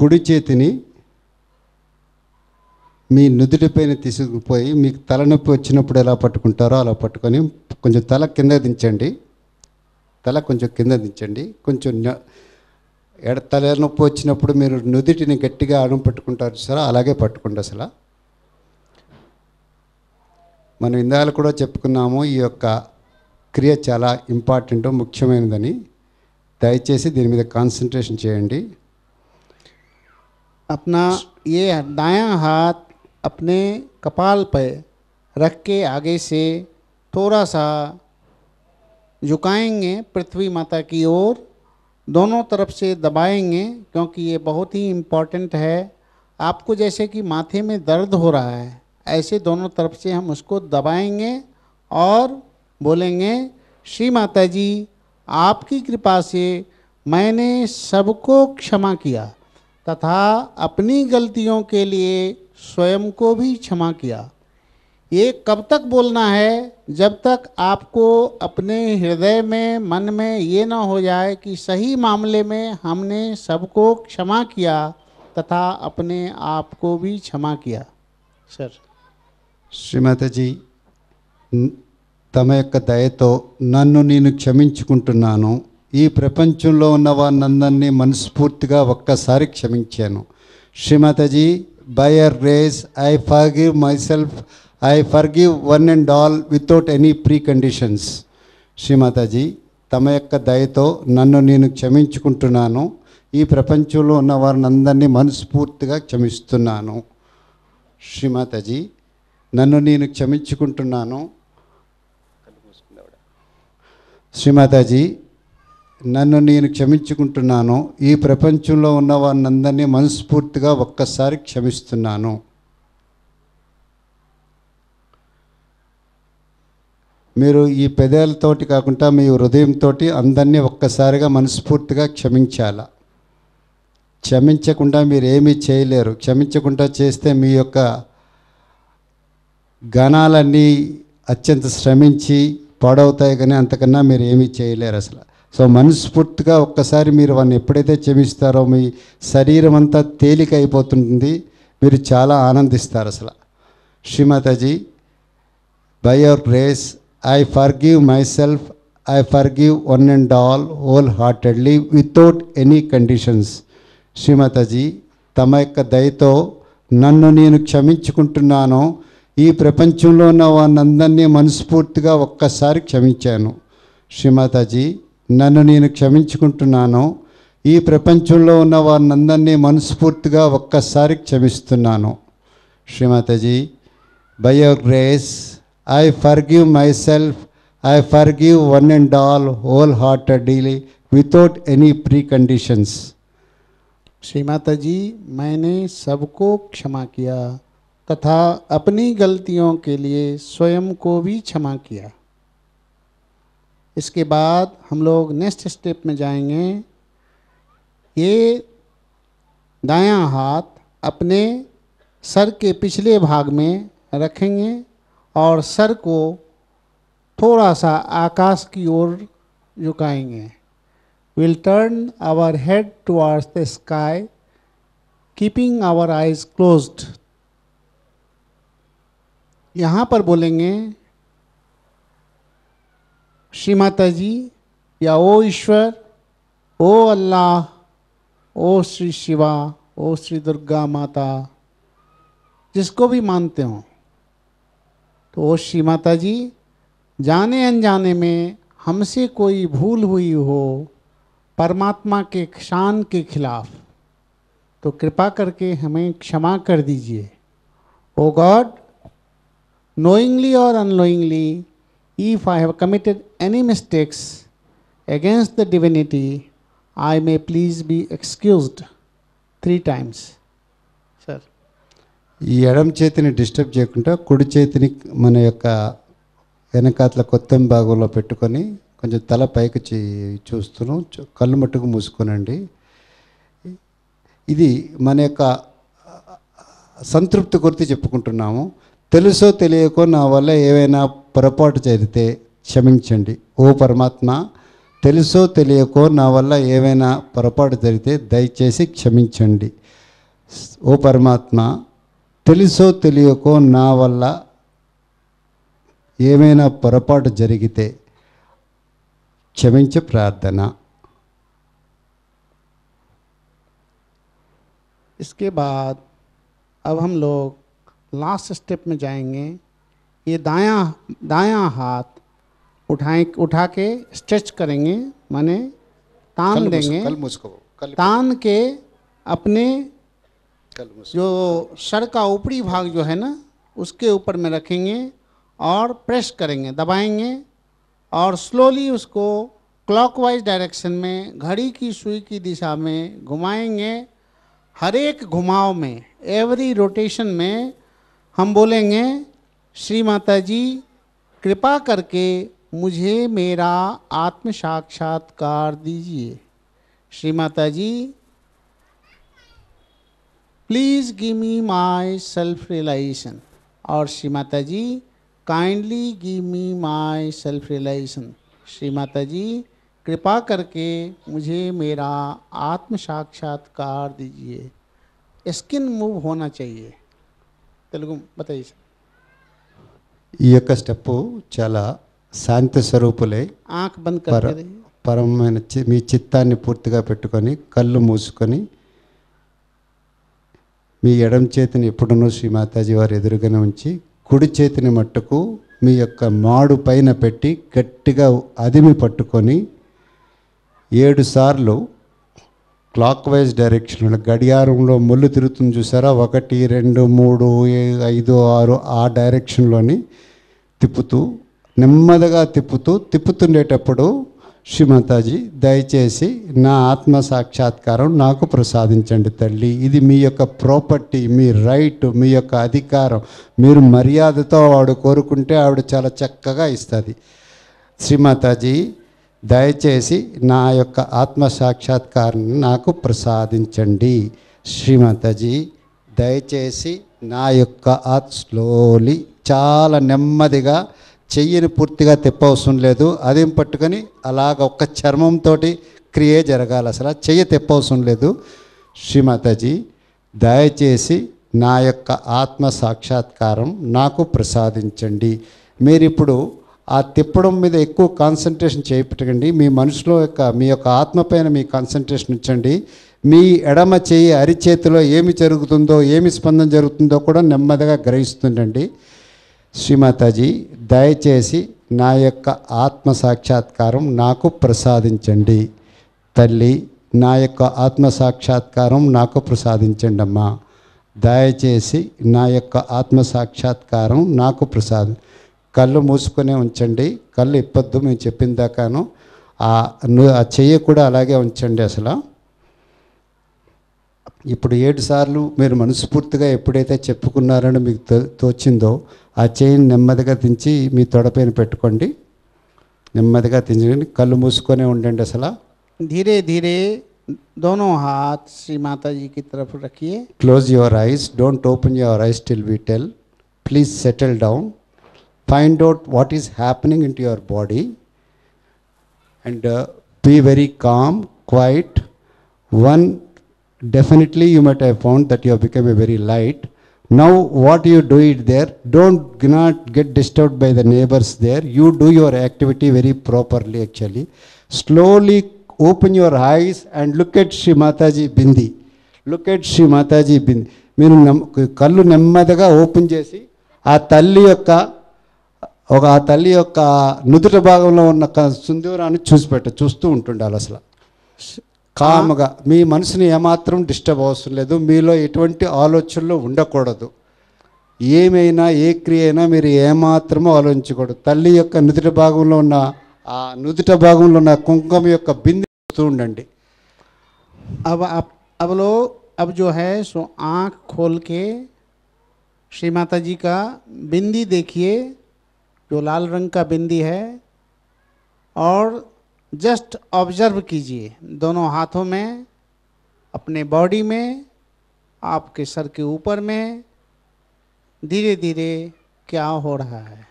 కుడి చేతిని మీ నుదుటిపైన తీసుకుపోయి మీకు తలనొప్పి వచ్చినప్పుడు ఎలా పట్టుకుంటారో అలా పట్టుకొని కొంచెం తల కింద దించండి తల కొంచెం కింద దించండి కొంచెం ఎడ నొప్పి వచ్చినప్పుడు మీరు నుదుటిని గట్టిగా అడుగు పట్టుకుంటారు సార్ అలాగే పట్టుకోండి అసలు मैं ఇందాక क्रिया चला ఈ मुख्यमंत्री दयचे दीनमीद ఇంపార్టెంట్ ची अपना ये दाया हाथ अपने कपाल पर रख के आगे से थोड़ा सा झुकाएंगे पृथ्वी माता की ओर दोनों तरफ से दबाएंगे क्योंकि ये बहुत ही इम्पोर्टेंट है आपको जैसे कि माथे में दर्द हो रहा है ऐसे दोनों तरफ से हम उसको दबाएंगे और बोलेंगे श्री माता जी आपकी कृपा से मैंने सबको क्षमा किया तथा अपनी गलतियों के लिए स्वयं को भी क्षमा किया ये कब तक बोलना है जब तक आपको अपने हृदय में मन में ये ना हो जाए कि सही मामले में हमने सबको क्षमा किया तथा अपने आप को भी क्षमा किया सर శ్రీమతజీ తమ యొక్క దయతో నన్ను నేను క్షమించుకుంటున్నాను ఈ ప్రపంచంలో ఉన్న వారినందరినీ మనస్ఫూర్తిగా ఒక్కసారి క్షమించాను Shrimataji by grace I forgive myself I forgive one and all without any preconditions Shrimataji తమ యొక్క దయతో నన్ను నేను క్షమించుకుంటున్నాను ఈ ప్రపంచంలో ఉన్న వారిని అందరినీ మనస్ఫూర్తిగా క్షమిస్తున్నాను శ్రీమతజీ నన్ను నేను క్షమించుకుంటున్నాను శ్రీమాతాజీ నన్ను నేను క్షమించుకుంటున్నాను ఈ ప్రపంచంలో ఉన్న వారినందరినీ మనస్ఫూర్తిగా ఒక్కసారి క్షమిస్తున్నాను మీరు ఈ పెదాలతోటి కాకుండా మీ హృదయంతో అందరినీ ఒక్కసారిగా మనస్ఫూర్తిగా క్షమించాల క్షమించకుండా మీరు ఏమీ చేయలేరు క్షమించకుండా చేస్తే మీ యొక్క గణాలన్నీ అత్యంత శ్రమించి పాడవుతాయి కానీ అంతకన్నా మీరు ఏమీ చేయలేరు అసలు సో మనస్ఫూర్తిగా ఒక్కసారి మీరు వాడిని ఎప్పుడైతే క్షమిస్తారో మీ శరీరం అంతా తేలిక అయిపోతుంటుంది మీరు చాలా ఆనందిస్తారు అసలు Shrimataji by your grace I forgive myself I forgive one and all wholeheartedly without any conditions Shrimataji తమ యొక్క దయతో నన్ను నేను క్షమించుకుంటున్నాను ఈ ప్రపంచంలో ఉన్న వారినందరినీ మనస్ఫూర్తిగా ఒక్కసారి క్షమించాను శ్రీమాతాజీ నన్ను నేను క్షమించుకుంటున్నాను ఈ ప్రపంచంలో ఉన్న వారినందరినీ మనస్ఫూర్తిగా ఒక్కసారి క్షమిస్తున్నాను Shrimataji by grace I give myself I give one and all wholeheartedly డీలీ without any preconditions Mata మైనే मैंने सबको तथा अपनी गलतियों के लिए स्वयं को भी क्षमा किया इसके बाद हम लोग नेक्स्ट स्टेप में जाएंगे ये दायां हाथ अपने सर के पिछले भाग में रखेंगे और सर को थोड़ा सा आकाश की ओर झुकाएंगे will turn our head towards the sky keeping our eyes closed यहाँ पर बोलेंगे श्री माता जी या ओ ईश्वर ओ अल्लाह ओ श्री शिवा ओ श्री दुर्गा माता जिसको भी मानते हो तो ओ श्री माता जी जाने अनजाने में हमसे कोई भूल हुई हो परमात्मा के शान के खिलाफ तो कृपा करके हमें क्षमा कर दीजिए O God knowingly or unknowingly, if I have committed any mistakes against the divinity, I may please be excused three times. Sir. ఈ ఎడం చేతిని డిస్టర్బ్ చేయకుండా కుడి చేతిని మన యొక్క వెనకాతల కొత్తం భాగంలో పెట్టుకొని కొంచెం తల పైకి చూస్తున్నాం కళ్ళు మట్టుకు మూసుకోనండి ఇది మన యొక్క సంతృప్తి గురించి చెప్పుకుంటున్నాము తెలుసో తెలియకో నా వల్ల ఏవైనా పొరపాటు జరిగితే క్షమించండి ఓ పరమాత్మ తెలుసో తెలియకో నా వల్ల ఏవైనా పొరపాటు జరిగితే దయచేసి క్షమించండి ఓ పరమాత్మ తెలుసో తెలియకో నా వల్ల ఏమైనా పొరపాటు జరిగితే క్షమించే ప్రార్థన ఇస్కే బాద్ अब హమ్ లోగ్ लास्ट स्टेप में जाएंगे ये दाया दाया हाथ उठाएं उठा के स्ट्रेच करेंगे माने तान कल देंगे कल मुझको कल तान के अपने कल जो सर का ऊपरी भाग जो है ना उसके ऊपर में रखेंगे और प्रेस करेंगे दबाएंगे और स्लोली उसको क्लॉकवाइज डायरेक्शन में घड़ी की सुई की दिशा में घुमाएंगे हर एक घुमाव में एवरी रोटेशन में हम बोलेंगे श्री माता जी कृपा करके मुझे मेरा आत्म साक्षात्कार दीजिए Shri Mata ji please give me my self realization और Shri Mata ji kindly give me my self realization Shri Mata ji कृपा करके मुझे मेरा आत्म साक्षात्कार दीजिए स्किन मूव होना चाहिए తెలుగు బతేసి ఈ యొక్క స్టెప్ చాలా శాంతి స్వరూపులై పరమైన మీ చిత్తాన్ని పూర్తిగా పెట్టుకొని కళ్ళు మూసుకొని మీ ఎడం చేతిని ఎప్పుడునూ శ్రీ మాతాజీ వారి ఎదురుగానే ఉంచి కుడి చేతిని మట్టుకు మీ యొక్క మాడు పైన పెట్టి గట్టిగా అదిమి పట్టుకొని ఏడు సార్లు క్లాక్ వైజ్ డైరెక్షన్ గడియారంలో ముళ్ళు తిరుగుతుంది చూసారా ఒకటి రెండు మూడు ఐదు ఆరు ఆ డైరెక్షన్లోని తిప్పుతూ నెమ్మదిగా తిప్పుతూ తిప్పుతుండేటప్పుడు శ్రీమాతాజీ దయచేసి నా ఆత్మ సాక్షాత్కారం నాకు ప్రసాదించండి తల్లి ఇది మీ యొక్క ప్రాపర్టీ మీ రైట్ మీ యొక్క అధికారం మీరు మర్యాదతో ఆవిడ కోరుకుంటే ఆవిడ చాలా చక్కగా ఇస్తుంది శ్రీమాతాజీ దయచేసి నా యొక్క ఆత్మ సాక్షాత్కారం నాకు ప్రసాదించండి శ్రీమతజీ దయచేసి నా యొక్క ఆత్ స్లోలీ చాలా నెమ్మదిగా చెయ్యిని పూర్తిగా తెప్పవసరం లేదు అదేం పట్టుకొని అలాగ ఒక్క చర్మంతో క్రియ జరగాలి అసలు చెయ్యి తెప్పవసరం లేదు శ్రీమతజీ దయచేసి నా యొక్క ఆత్మ సాక్షాత్కారం నాకు ప్రసాదించండి మీరిప్పుడు ఆ తిప్పడం మీద ఎక్కువ కాన్సన్ట్రేషన్ చేపట్టకండి మీ మనసులో యొక్క మీ యొక్క ఆత్మ పైన మీ కాన్సన్ట్రేషన్ ఇచ్చండి మీ ఎడమ చేయి అరిచేతిలో ఏమి జరుగుతుందో ఏమి స్పందన జరుగుతుందో కూడా నెమ్మదిగా గ్రహిస్తుండండి శ్రీమాతాజీ దయచేసి నా యొక్క ఆత్మ సాక్షాత్కారం నాకు ప్రసాదించండి తల్లి నా యొక్క ఆత్మ సాక్షాత్కారం నాకు ప్రసాదించండి అమ్మా దయచేసి నా యొక్క ఆత్మ సాక్షాత్కారం నాకు ప్రసాదం కళ్ళు మూసుకునే ఉంచండి కళ్ళు ఇప్పొద్దు మేము చెప్పిన దాకాను ఆ చెయ్యి కూడా అలాగే ఉంచండి అసలు ఇప్పుడు ఏడు సార్లు మీరు మనస్ఫూర్తిగా ఎప్పుడైతే చెప్పుకున్నారని మీకు తోచిందో ఆ చెయ్యిని నెమ్మదిగా దించి మీ తొడపైన పెట్టుకోండి నెమ్మదిగా దించుకొని కళ్ళు మూసుకొనే ఉండండి అసలు ధీరే ధీరే దోనో హాత్ శ్రీ మాతాజీకి తరఫు రఖియే close your eyes don't open your eyes till we tell please settle down find out what is happening into your body and uh, be very calm, quiet. One, definitely you might have found that you have become a very light. Now what you do it there, don't not get disturbed by the neighbors there. You do your activity very properly actually. Slowly open your eyes and look at Sri Mataji Bindi. Look at Shrimataji bindi. Bindi మీరు కళ్ళు నెమ్మదిగా open చేసి ఆ తల్లి యొక్క ఒక ఆ తల్లి యొక్క నుదుట భాగంలో ఉన్న సుందూరాన్ని చూసి పెట్ట చూస్తూ ఉంటుండాలి అసలు కామగా మీ మనసుని ఏమాత్రం డిస్టర్బ్ అవసరం లేదు మీలో ఎటువంటి ఆలోచనలు ఉండకూడదు ఏమైనా ఏ క్రియ అయినా మీరు ఏమాత్రమో ఆలోచించకూడదు తల్లి యొక్క నుదుట భాగంలో ఉన్న ఆ నుదుట భాగంలో ఉన్న కుంకుమ యొక్క బిందు ఉండండి అవలో అబ్ జో హే సో जो ఖోల్కే శ్రీమాతాజీ కా బిందీ దేఖియే जो लाल रंग का बिंदी है और जस्ट ऑब्जर्व कीजिए दोनों हाथों में अपने बॉडी में आपके सर के ऊपर में धीरे धीरे क्या हो रहा है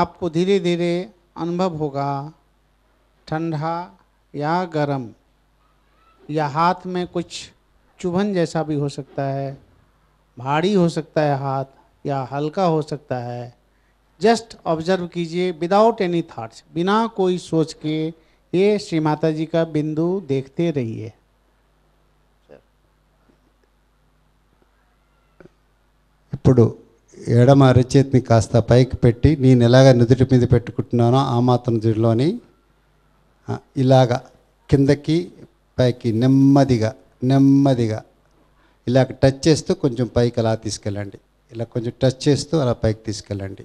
आपको धीरे धीरे अनुभव होगा ठंडा या गर्म या हाथ में कुछ चुभन जैसा भी हो सकता है भारी हो सकता है हाथ या हल्का हो सकता है जस्ट ऑब्जर्व कीजिए विदाउट एनी थाट्स बिना कोई सोच के ये श्री माता जी का बिंदु देखते रहिए ఇప్పుడు ఎడమ అరచేతిని కాస్త పైకి పెట్టి నేను ఎలాగ నుదుటి మీద పెట్టుకుంటున్నానో ఆ మాత్రం నుదుటిలోని ఇలాగ కిందకి పైకి నెమ్మదిగా నెమ్మదిగా ఇలాగ టచ్ చేస్తూ కొంచెం పైకి అలా తీసుకెళ్ళండి ఇలా కొంచెం టచ్ చేస్తూ అలా పైకి తీసుకెళ్ళండి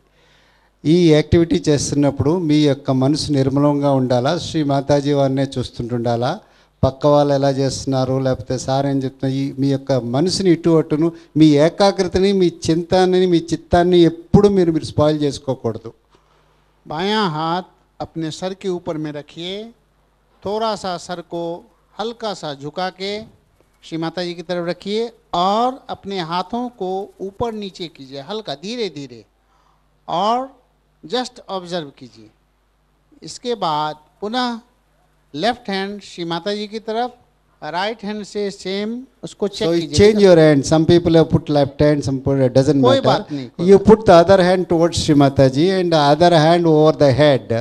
यहक्टिविटी चुनाव मन निर्मल में उला श्री माताजी वारे चूस्त पक्वा लेते सारे मन इटन एकाग्रतनी चिंता चिता एपड़ू स्पाइलू बाया हाथ अपने सर के ऊपर में रखिए थोड़ा सा सर को हल्का सा झुका के श्री माता जी की तरफ रखिए और अपने हाथों को ऊपर नीचे कीजिए हल्का धीरे धीरे और जस्ट ऑब्जर्व कीजिए इसके बाद पुनः लेफ्ट हैंड श्री माता जी की तरफ राइट हैंड से सेम उसको change your hand some people have put left hand some doesn't कोई बात नहीं you put the other hand towards Shri Mata ji and other hand over the head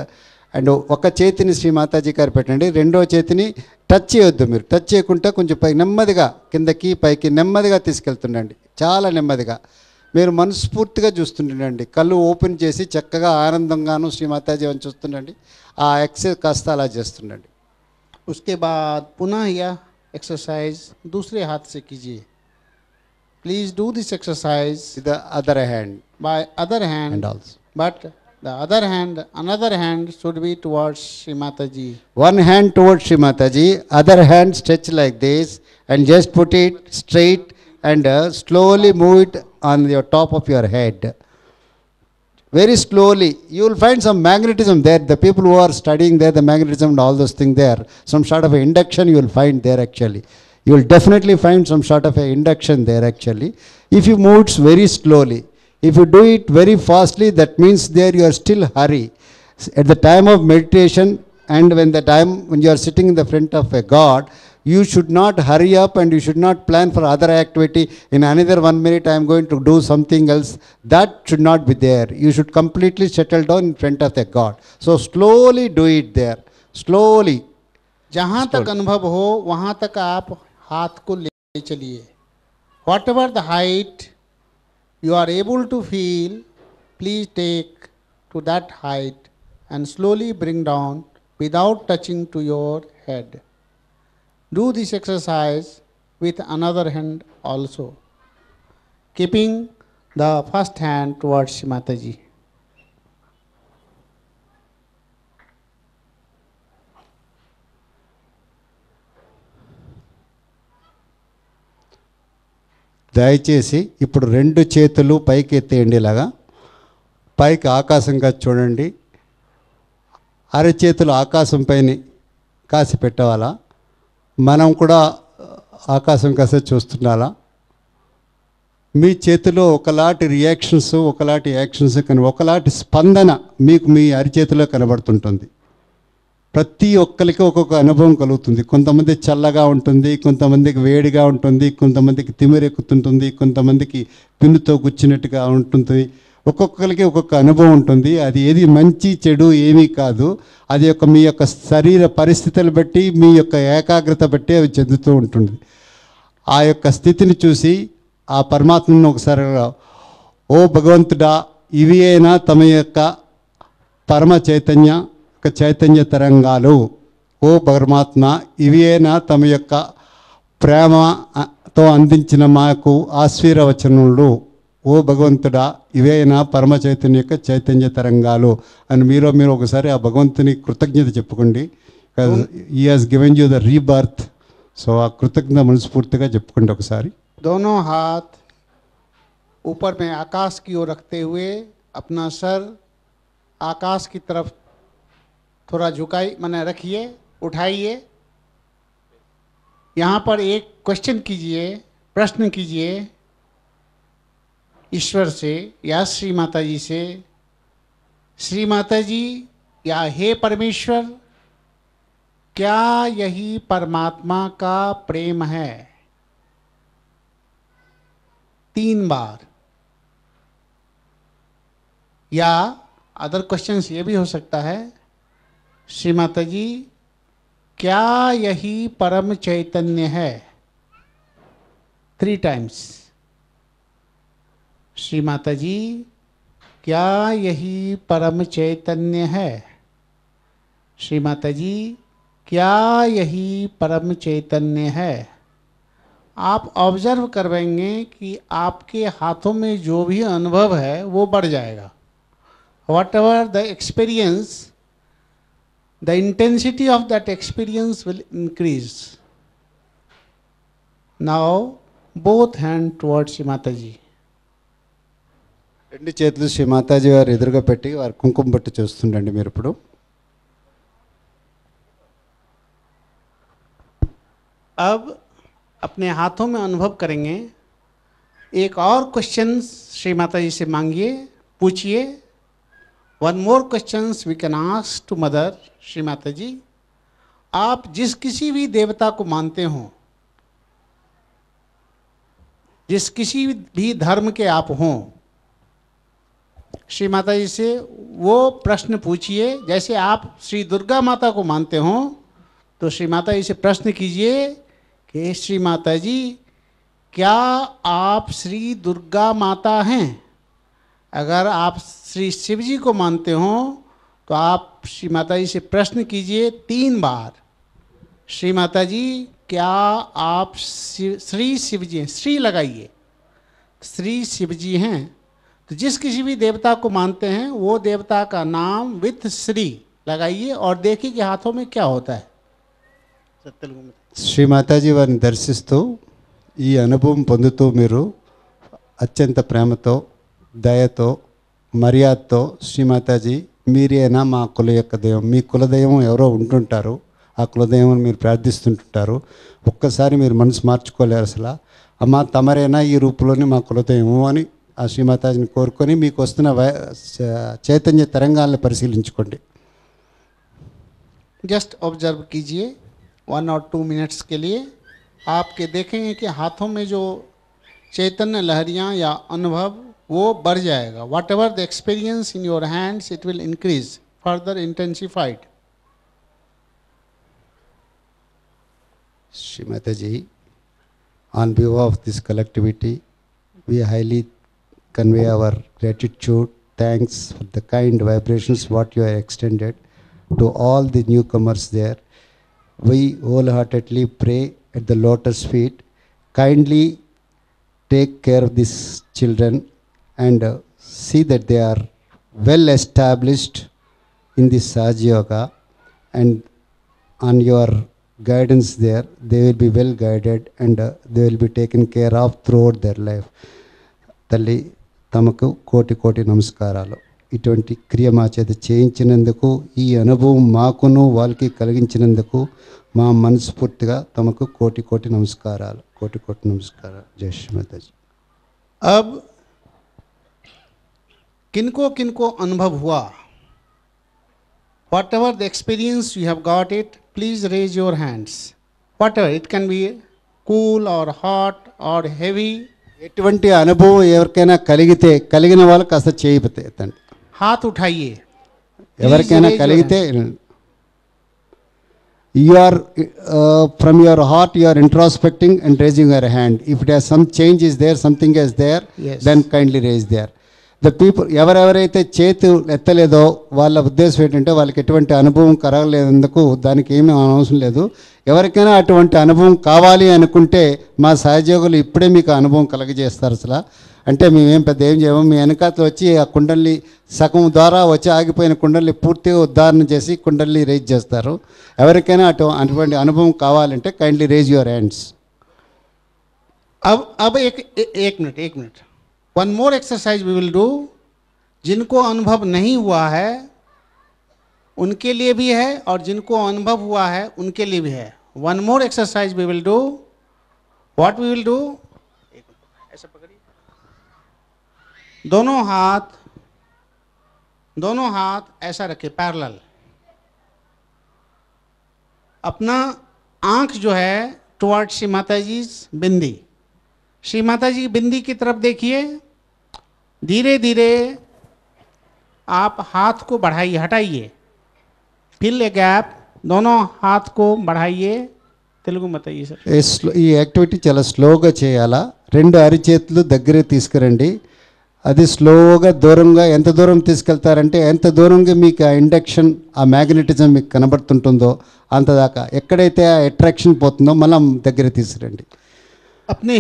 and ఒక చేతిని శ్రీ మాతాజీ గారు పెట్టండి రెండో చేతిని టచ్ చేయొద్దు మీరు టచ్ చేయకుండా కొంచెం పై నెమ్మదిగా కిందకి పైకి నెమ్మదిగా తీసుకెళ్తుండండి చాలా నెమ్మదిగా మీరు మనస్ఫూర్తిగా చూస్తుండండి కళ్ళు ఓపెన్ చేసి చక్కగా ఆనందంగాను శ్రీమాతాజీ అని చూస్తుండండి ఆ ఎక్సర్సైజ్ కాస్త అలా చేస్తుండండి उसके बाद पुनः यह एक्सरसाइज दूसरे हाथ से कीजिए please do this exercise the other hand by other hand but the other hand another hand should be towards Shri Mata ji one hand towards Shri Mata ji other hand stretch like this and just put it straight and uh, slowly move it on your top of your head. Very slowly, you will find some magnetism there. The people who are studying there, the magnetism and all those things there, some sort of induction you will find there actually. You will definitely find some sort of induction there actually. If you move it very slowly, if you do it very fastly, that means there you are still hurry. At the time of meditation and when the time when you are sitting in the front of a God, you should not hurry up and you should not plan for other activity. In another one minute, I am going to do something else. That should not be there. You should completely settle down in front of the God. So slowly do it there. Slowly. जहाँ तक अनुभव हो वहाँ तक आप हाथ को ले चलिए Whatever the height you are able to feel, please take to that height and slowly bring down without touching to your head. Do this exercise with another hand also, keeping the first hand towards Mataji. దయచేసి ఇప్పుడు రెండు చేతులు పైకి ఎత్తేయండి ఇలాగా పైకి ఆకాశంగా చూడండి అరచేతులు ఆకాశం పైన కాసి పెట్టవాలా మనం కూడా ఆకాశం కసే చూస్తున్నారా మీ చేతిలో ఒకలాంటి రియాక్షన్స్ ఒకలాంటి యాక్షన్స్ కానీ ఒకలాంటి స్పందన మీకు మీ అరిచేతిలో కనబడుతుంటుంది ప్రతి ఒక్కరికి ఒక్కొక్క అనుభవం కలుగుతుంది కొంతమంది చల్లగా ఉంటుంది కొంతమందికి వేడిగా ఉంటుంది కొంతమందికి తిమిరెక్కుతుంటుంది కొంతమందికి పిన్నుతో కూర్చున్నట్టుగా ఉంటుంది ఒక్కొక్కరికి ఒక్కొక్క అనుభవం ఉంటుంది అది ఏది మంచి చెడు ఏమీ కాదు అది యొక్క మీ యొక్క శరీర పరిస్థితులు బట్టి మీ యొక్క ఏకాగ్రత బట్టి అవి చెందుతూ ఉంటుంది ఆ యొక్క స్థితిని చూసి ఆ పరమాత్మను ఒకసారి ఓ భగవంతుడా ఇవి అయినా తమ యొక్క పరమ చైతన్య యొక్క చైతన్య తరంగాలు ఓ పరమాత్మ ఇవి అయినా తమ యొక్క ప్రేమతో అందించిన మాకు ఆశ్వీరవచనులు ओ भगवंत इवेना परम चैतन्य चैतन्य तरंगस भगवंत कृतज्ञता चुक has given you the rebirth so आ कृतज्ञ मनस्फूर्ति सारी दोनों हाथ ऊपर में आकाश की ओर रखते हुए अपना सर आकाश की तरफ थोड़ा झुकाई मैंने रखिए उठाइए यहाँ पर एक क्वेश्चन कीजिए प्रश्न कीजिए ईश्वर से या श्री माता जी से श्री माता जी या हे परमेश्वर क्या यही परमात्मा का प्रेम है तीन बार या अदर क्वेश्चंस ये भी हो सकता है श्री माता जी क्या यही परम चैतन्य है थ्री टाइम्स श्री माता जी क्या यही परम चैतन्य है श्री माता जी क्या यही परम चैतन्य है आप ऑब्जर्व करवाएंगे कि आपके हाथों में जो भी अनुभव है वो बढ़ जाएगा whatever the experience the intensity of that experience will increase now both hand towards Mata ji MD ಚೈತನ್ಯ ಶ್ರೀಮಾತಾಜಿ ಅವರ ಎದರಗೆ ಪೆಟ್ಟಿ ಅವರ ಕುಂಕುಮ ಬಟ್ಟು ಚೇಸ್ತೊಂಡೆ ಮೇರ್ ಇಪುಡು. ಅಬ್ ಅಪ್ನೆ ಹಾತೋಂ ಮೇ ಅನುಭವ ಕರೆಂಗೆ ಏಕ್ ಔರ್ ಕ್ವೆಶ್ಚನ್ಸ್ ಶ್ರೀಮಾತಾಜಿ ಸೆ ಮಾಂಗಿಯೇ ಪೂಚಿಯೇ one more questions we can ask to mother Shri Mataji ಆಪ್ ಜಿಸ್ ಕಿಸಿ ಭಿ ದೇವತಾ ಕೋ ಮಂತೆ ಹೋ ಜಿಸ್ ಕಿಸಿ ಭಿ ಧರ್ಮ ಕೆ ಆಪ್ ಹೋ श्री माता जी से वो प्रश्न पूछिए जैसे आप श्री दुर्गा माता को मानते हो तो श्री माता जी से प्रश्न कीजिए कि श्री माता जी क्या आप श्री दुर्गा माता हैं अगर आप श्री शिव जी को मानते हो तो आप श्री माता जी से प्रश्न कीजिए तीन बार श्री माता जी क्या आप श्री शिव जी श्री लगाइए श्री शिव जी हैं तो जिस किसी भी देवता को मानते हैं वो देवता का नाम विथ श्री लगाइए और देखिए कि हाथों में क्या होता है श्री माताजी वार दर्शिस्तू अभव पुतर अत्यंत प्रेम तो दया तो मर्याद तो श्री माताजी मेरेना कुल या दैव मे कुलदेव एवरो उठर आ प्रार्थिस्टर ओसारी मनस मार्चक असला अम्म तमरना यह रूप में कुलदेवनी श्रीमाताजी శ్రీమాతాజీని కోరుకొని మీకు వస్తున్న చైతన్య తరంగాలను जस्ट ऑब्जर्व कीजिए वन और टू मिनट्स के लिए आपके देखेंगे कि हाथों में जो चैतन्य लहरियाँ या अनुभव वो बढ़ जाएगा whatever the experience in your hands it will increase further intensified Shri Mata ji on behalf of this collectivity we highly convey our gratitude, thanks for the kind vibrations what you have extended to all the newcomers there. We wholeheartedly pray at the lotus feet. Kindly take care of these children and uh, see that they are well established in this Saj Yoga and on your guidance there, they will be well guided and uh, they will be taken care of throughout their life. Tali తమకు కోటి కోటి నమస్కారాలు ఇటువంటి క్రియ మా చేత చేయించినందుకు ఈ అనుభవం మాకును వాళ్ళకి కలిగించినందుకు మా మనస్ఫూర్తిగా తమకు కోటి కోటి నమస్కారాలు కోటి కోటి నమస్కారాలు జయ శ్రీమతాజీ అబ్ కిన్కో కిన్కో అనుభవ్ హువా whatever the experience you have got it please raise your hands whatever it can be cool or hot or heavy ఎటువంటి అనుభవం ఎవరికైనా కలిగితే కలిగిన వాళ్ళు కాస్త చేయిపోతాయి హాత్ ఉఠాయి ఎవరికైనా కలిగితే you are uh, from your heart you are introspecting and raising your hand if there some change is there something is there yes. then kindly raise there the people ఎవరెవరైతే చేతి ఎత్తలేదో వాళ్ళ ఉద్దేశం ఏంటంటే వాళ్ళకి ఎటువంటి అనుభవం కరగలేందుకు దానికి ఏమీ అనవసరం లేదు ఎవరికైనా అటువంటి అనుభవం కావాలి అనుకుంటే మా సహజోగులు ఇప్పుడే మీకు అనుభవం కలగజేస్తారు అసలు అంటే మేమేం పెద్ద ఏం చేయము మీ వెనకాతలు వచ్చి ఆ కుండల్ని సగం ద్వారా వచ్చి ఆగిపోయిన కుండల్ని పూర్తిగా ఉద్ధారణ చేసి కుండల్ని రేజ్ చేస్తారు ఎవరికైనా అటు అటువంటి అనుభవం కావాలంటే కైండ్లీ రేజ్ యువర్ హ్యాండ్స్ అబ్బా ఏక్ మినిట్ ఏక్ minute one more exercise we will do जिनको अनुभव नहीं हुआ है उनके लिए भी है और जिनको अनुभव हुआ है उनके लिए भी है one more exercise we will do what we will do ऐसा पकड़िए दोनों हाथ दोनों हाथ ऐसा रखे पैरल अपना आंख जो है टुवर्ड श्री माता जी बिंदी श्री माता जी बिंदी की तरफ देखिए धीरे धीरे आप हाथ को बढ़ाइए हटाइए फिल ए गैप दोनों हाथ को बढ़ाइए తెలుగు మతయ్య సార్ ఈ యాక్టివిటీ చాలా స్లోగా చేయాలా రెండు అరిచేతులు దగ్గరే తీసుకురండి అది స్లోగా దూరంగా ఎంత దూరం తీసుకెళ్తారంటే ఎంత దూరంగా మీకు ఆ ఇండక్షన్ ఆ మ్యాగ్నెటిజం మీకు కనబడుతుంటుందో అంత దాకా ఎక్కడైతే ఆ అట్రాక్షన్ పోతుందో మనం దగ్గర తీసుకురండి అప్నే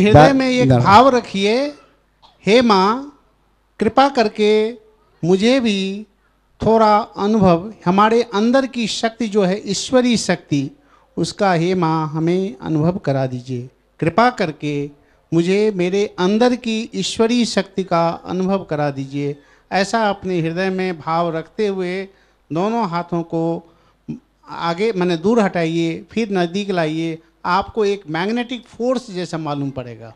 హే మా कृपा करके मुझे भी थोड़ा अनुभव हमारे अंदर की शक्ति जो है ईश्वरीय शक्ति उसका हे माँ हमें अनुभव करा दीजिए कृपा करके मुझे मेरे अंदर की ईश्वरीय शक्ति का अनुभव करा दीजिए ऐसा अपने हृदय में भाव रखते हुए दोनों हाथों को आगे मैंने दूर हटाइए फिर नज़दीक लाइए आपको एक मैग्नेटिक फोर्स जैसा मालूम पड़ेगा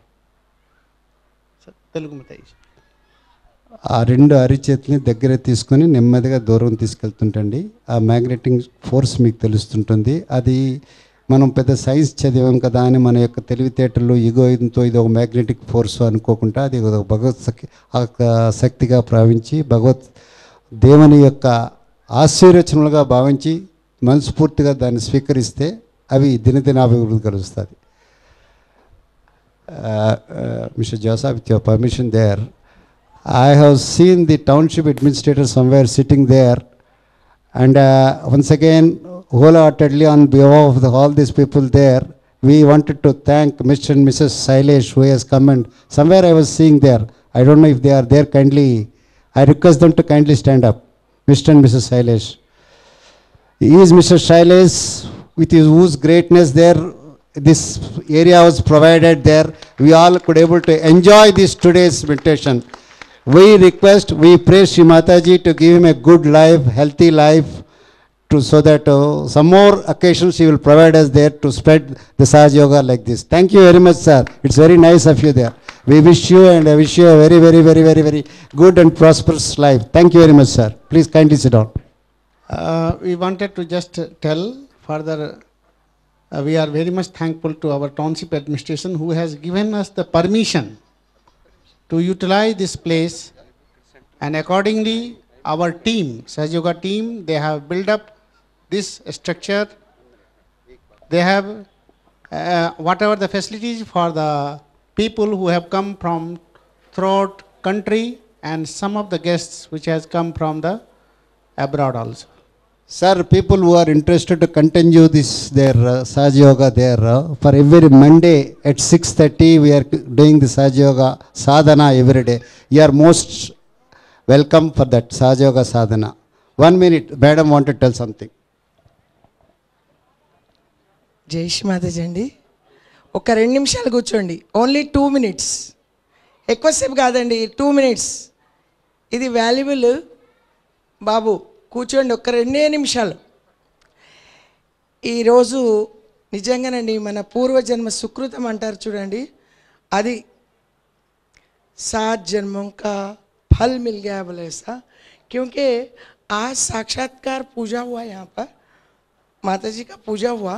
तेलुगु बताइए ఆ రెండు అరిచేతిని దగ్గర తీసుకొని నెమ్మదిగా దూరం తీసుకెళ్తుంటండి ఆ మ్యాగ్నెటింగ్ ఫోర్స్ మీకు తెలుస్తుంటుంది అది మనం పెద్ద సైన్స్ చదివాం కదా అని మన యొక్క తెలివితేటలు ఇగోయంతో ఇది ఒక మ్యాగ్నెటిక్ ఫోర్స్ అనుకోకుండా అది ఒక భగవత్ శక్తి శక్తిగా భావించి భగవత్ దేవుని యొక్క ఆశీర్వచనలుగా భావించి మనస్ఫూర్తిగా దాన్ని స్వీకరిస్తే అవి అభివృద్ధి కలుస్తుంది mister Joseph permission there I have seen the township administrator somewhere sitting there and uh, once again wholeheartedly on behalf of the, all these people there we wanted to thank Mr. and Mrs. Silas who has come and somewhere I was seeing there I don't know if they are there kindly I request them to kindly stand up Mr. and Mrs. Silas. he is Mr. Silas with his, whose greatness there this area was provided there we all could able to enjoy this today's meditation we request, we pray Sri Mataji to give him a good life, healthy life, to, so that uh, some more occasions he will provide us there to spread the Sahaj Yoga like this. Thank you very much, sir. It's very nice of you there. We wish you and I wish you a very, very, very, very, very good and prosperous life. Thank you very much, sir. Please kindly sit down. Uh, we wanted to just tell further, uh, we are very much thankful to our township administration who has given us the permission to utilize this place and accordingly our team, Sajoga team, they have built up this structure. They have uh, whatever the facilities for the people who have come from throughout country and some of the guests which has come from the abroad also. Sir people who are interested to continue this there yoga there for every Monday at six thirty we are doing the yoga sadhana every day you are most welcome for that yoga sadhana one minute madam want tell something జైష్ మాతాజ్ అండి ఒక రెండు నిమిషాలు కూర్చోండి only two minutes ఎక్కువసేపు కాదండి two minutes ఇది వాల్యుబుల్ బాబు కూర్చోండి ఒక్క రెండే నిమిషాలు ఈరోజు నిజంగానండి మన పూర్వజన్మ సుకృతం అంటారు చూడండి सात जन्मों का फल मिल गया बोले ऐसा क्योंकि आज साक्षात्कार पूजा हुआ यहाँ पर माता जी का पूजा हुआ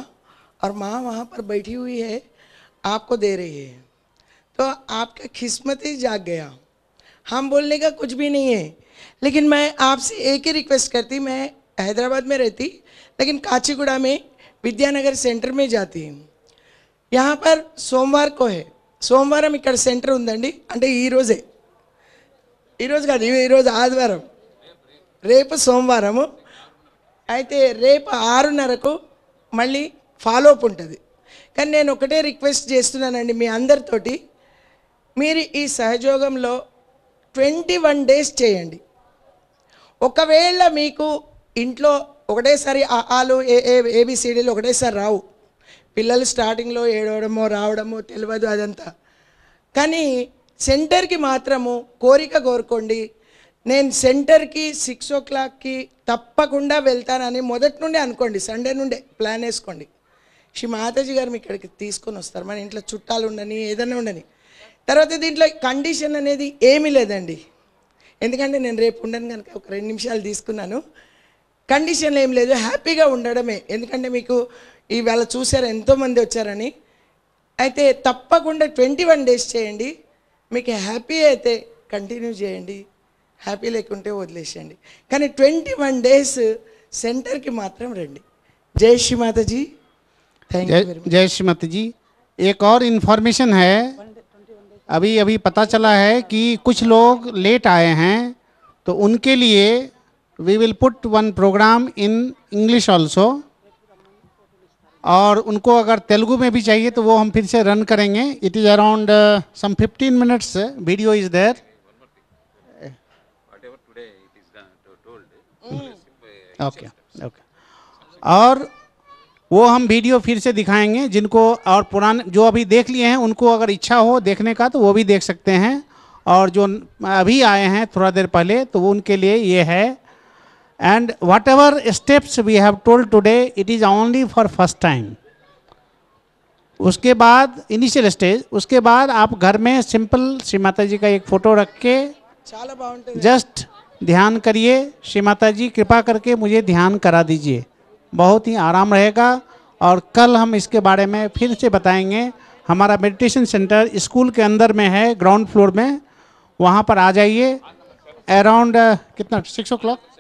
और माँ वहाँ पर बैठी हुई है आपको दे रही है तो आपका किस्मत ही जाग गया हम बोलने का कुछ भी नहीं है लेकिन मैं आपसे एक ही रिक्वेस्ट करती मैं हैदराबाद में रहती लेकिन काचीगुड़ा में విద్యానగర్ సెంటర్ మే జాతి యహా పర్ సోమవార్ కో హే సోమవారం ఇక్కడ సెంటర్ ఉందండి అంటే ఈరోజే ఈరోజు కాదు ఈరోజు ఆదివారం రేపు సోమవారము అయితే రేపు ఆరున్నరకు మళ్ళీ ఫాలో అప్ ఉంటుంది కానీ నేను ఒకటే రిక్వెస్ట్ చేస్తున్నానండి మీ అందరితోటి మీరు ఈ సహజోగంలో ట్వంటీ వన్ డేస్ చేయండి ఒకవేళ మీకు ఇంట్లో ఒకటేసారి ఆలు ఏ ఏబిసిడీలు ఒకటేసారి రావు పిల్లలు స్టార్టింగ్లో ఏడవడమో రావడమో తెలియదు అదంతా కానీ సెంటర్కి మాత్రము కోరిక కోరుకోండి నేను సెంటర్కి సిక్స్ ఓ క్లాక్కి తప్పకుండా వెళ్తానని మొదటి నుండే అనుకోండి సండే నుండే ప్లాన్ వేసుకోండి శ్రీ మాతాజీ గారు మీ ఇక్కడికి తీసుకొని వస్తారు మన ఇంట్లో చుట్టాలు ఉండని ఏదైనా ఉండని తర్వాత దీంట్లో కండిషన్ అనేది ఏమీ లేదండి ఎందుకంటే నేను రేపు ఉండను కనుక ఒక రెండు నిమిషాలు తీసుకున్నాను కండిషన్లు ఏం లేదు హ్యాపీగా ఉండడమే ఎందుకంటే మీకు ఈవేళ చూశారు ఎంతోమంది వచ్చారని అయితే తప్పకుండా ట్వంటీ వన్ డేస్ చేయండి మీకు హ్యాపీ అయితే కంటిన్యూ చేయండి హ్యాపీ లేకుంటే వదిలేసేయండి కానీ ట్వంటీ వన్ డేస్ సెంటర్కి మాత్రం రండి జయశ్రీ श्री థ్యాంక్ యూ जय श्री ఏ కార్ ఇన్ఫర్మేషన్ और अभी अभी पता चला है कि कुछ लोग लेट आए हैं तो उनके लिए we will put one program in English also और उनको अगर तेलुगु में भी चाहिए तो वो हम फिर से रन करेंगे it is around some 15 minutes video is there okay okay और वो हम वीडियो फिर से दिखाएंगे जिनको और पुराने जो अभी देख लिए हैं उनको अगर इच्छा हो देखने का तो वो भी देख सकते हैं और जो अभी आए हैं थोड़ा देर पहले तो वो उनके लिए ये है and whatever steps we have told today it is only for first time उसके बाद इनिशियल स्टेज उसके बाद आप घर में सिंपल श्री माता जी का एक फ़ोटो रख के जस्ट ध्यान करिए श्री माता जी कृपा करके मुझे ध्यान करा दीजिए बहुत ही आराम रहेगा और कल हम इसके बारे में फिर से बताएंगे हमारा मेडिटेशन सेंटर स्कूल के अंदर में है ग्राउंड फ्लोर में वहाँ पर आ जाइए अराउंड uh, कितना सिक्स ओ क्लॉक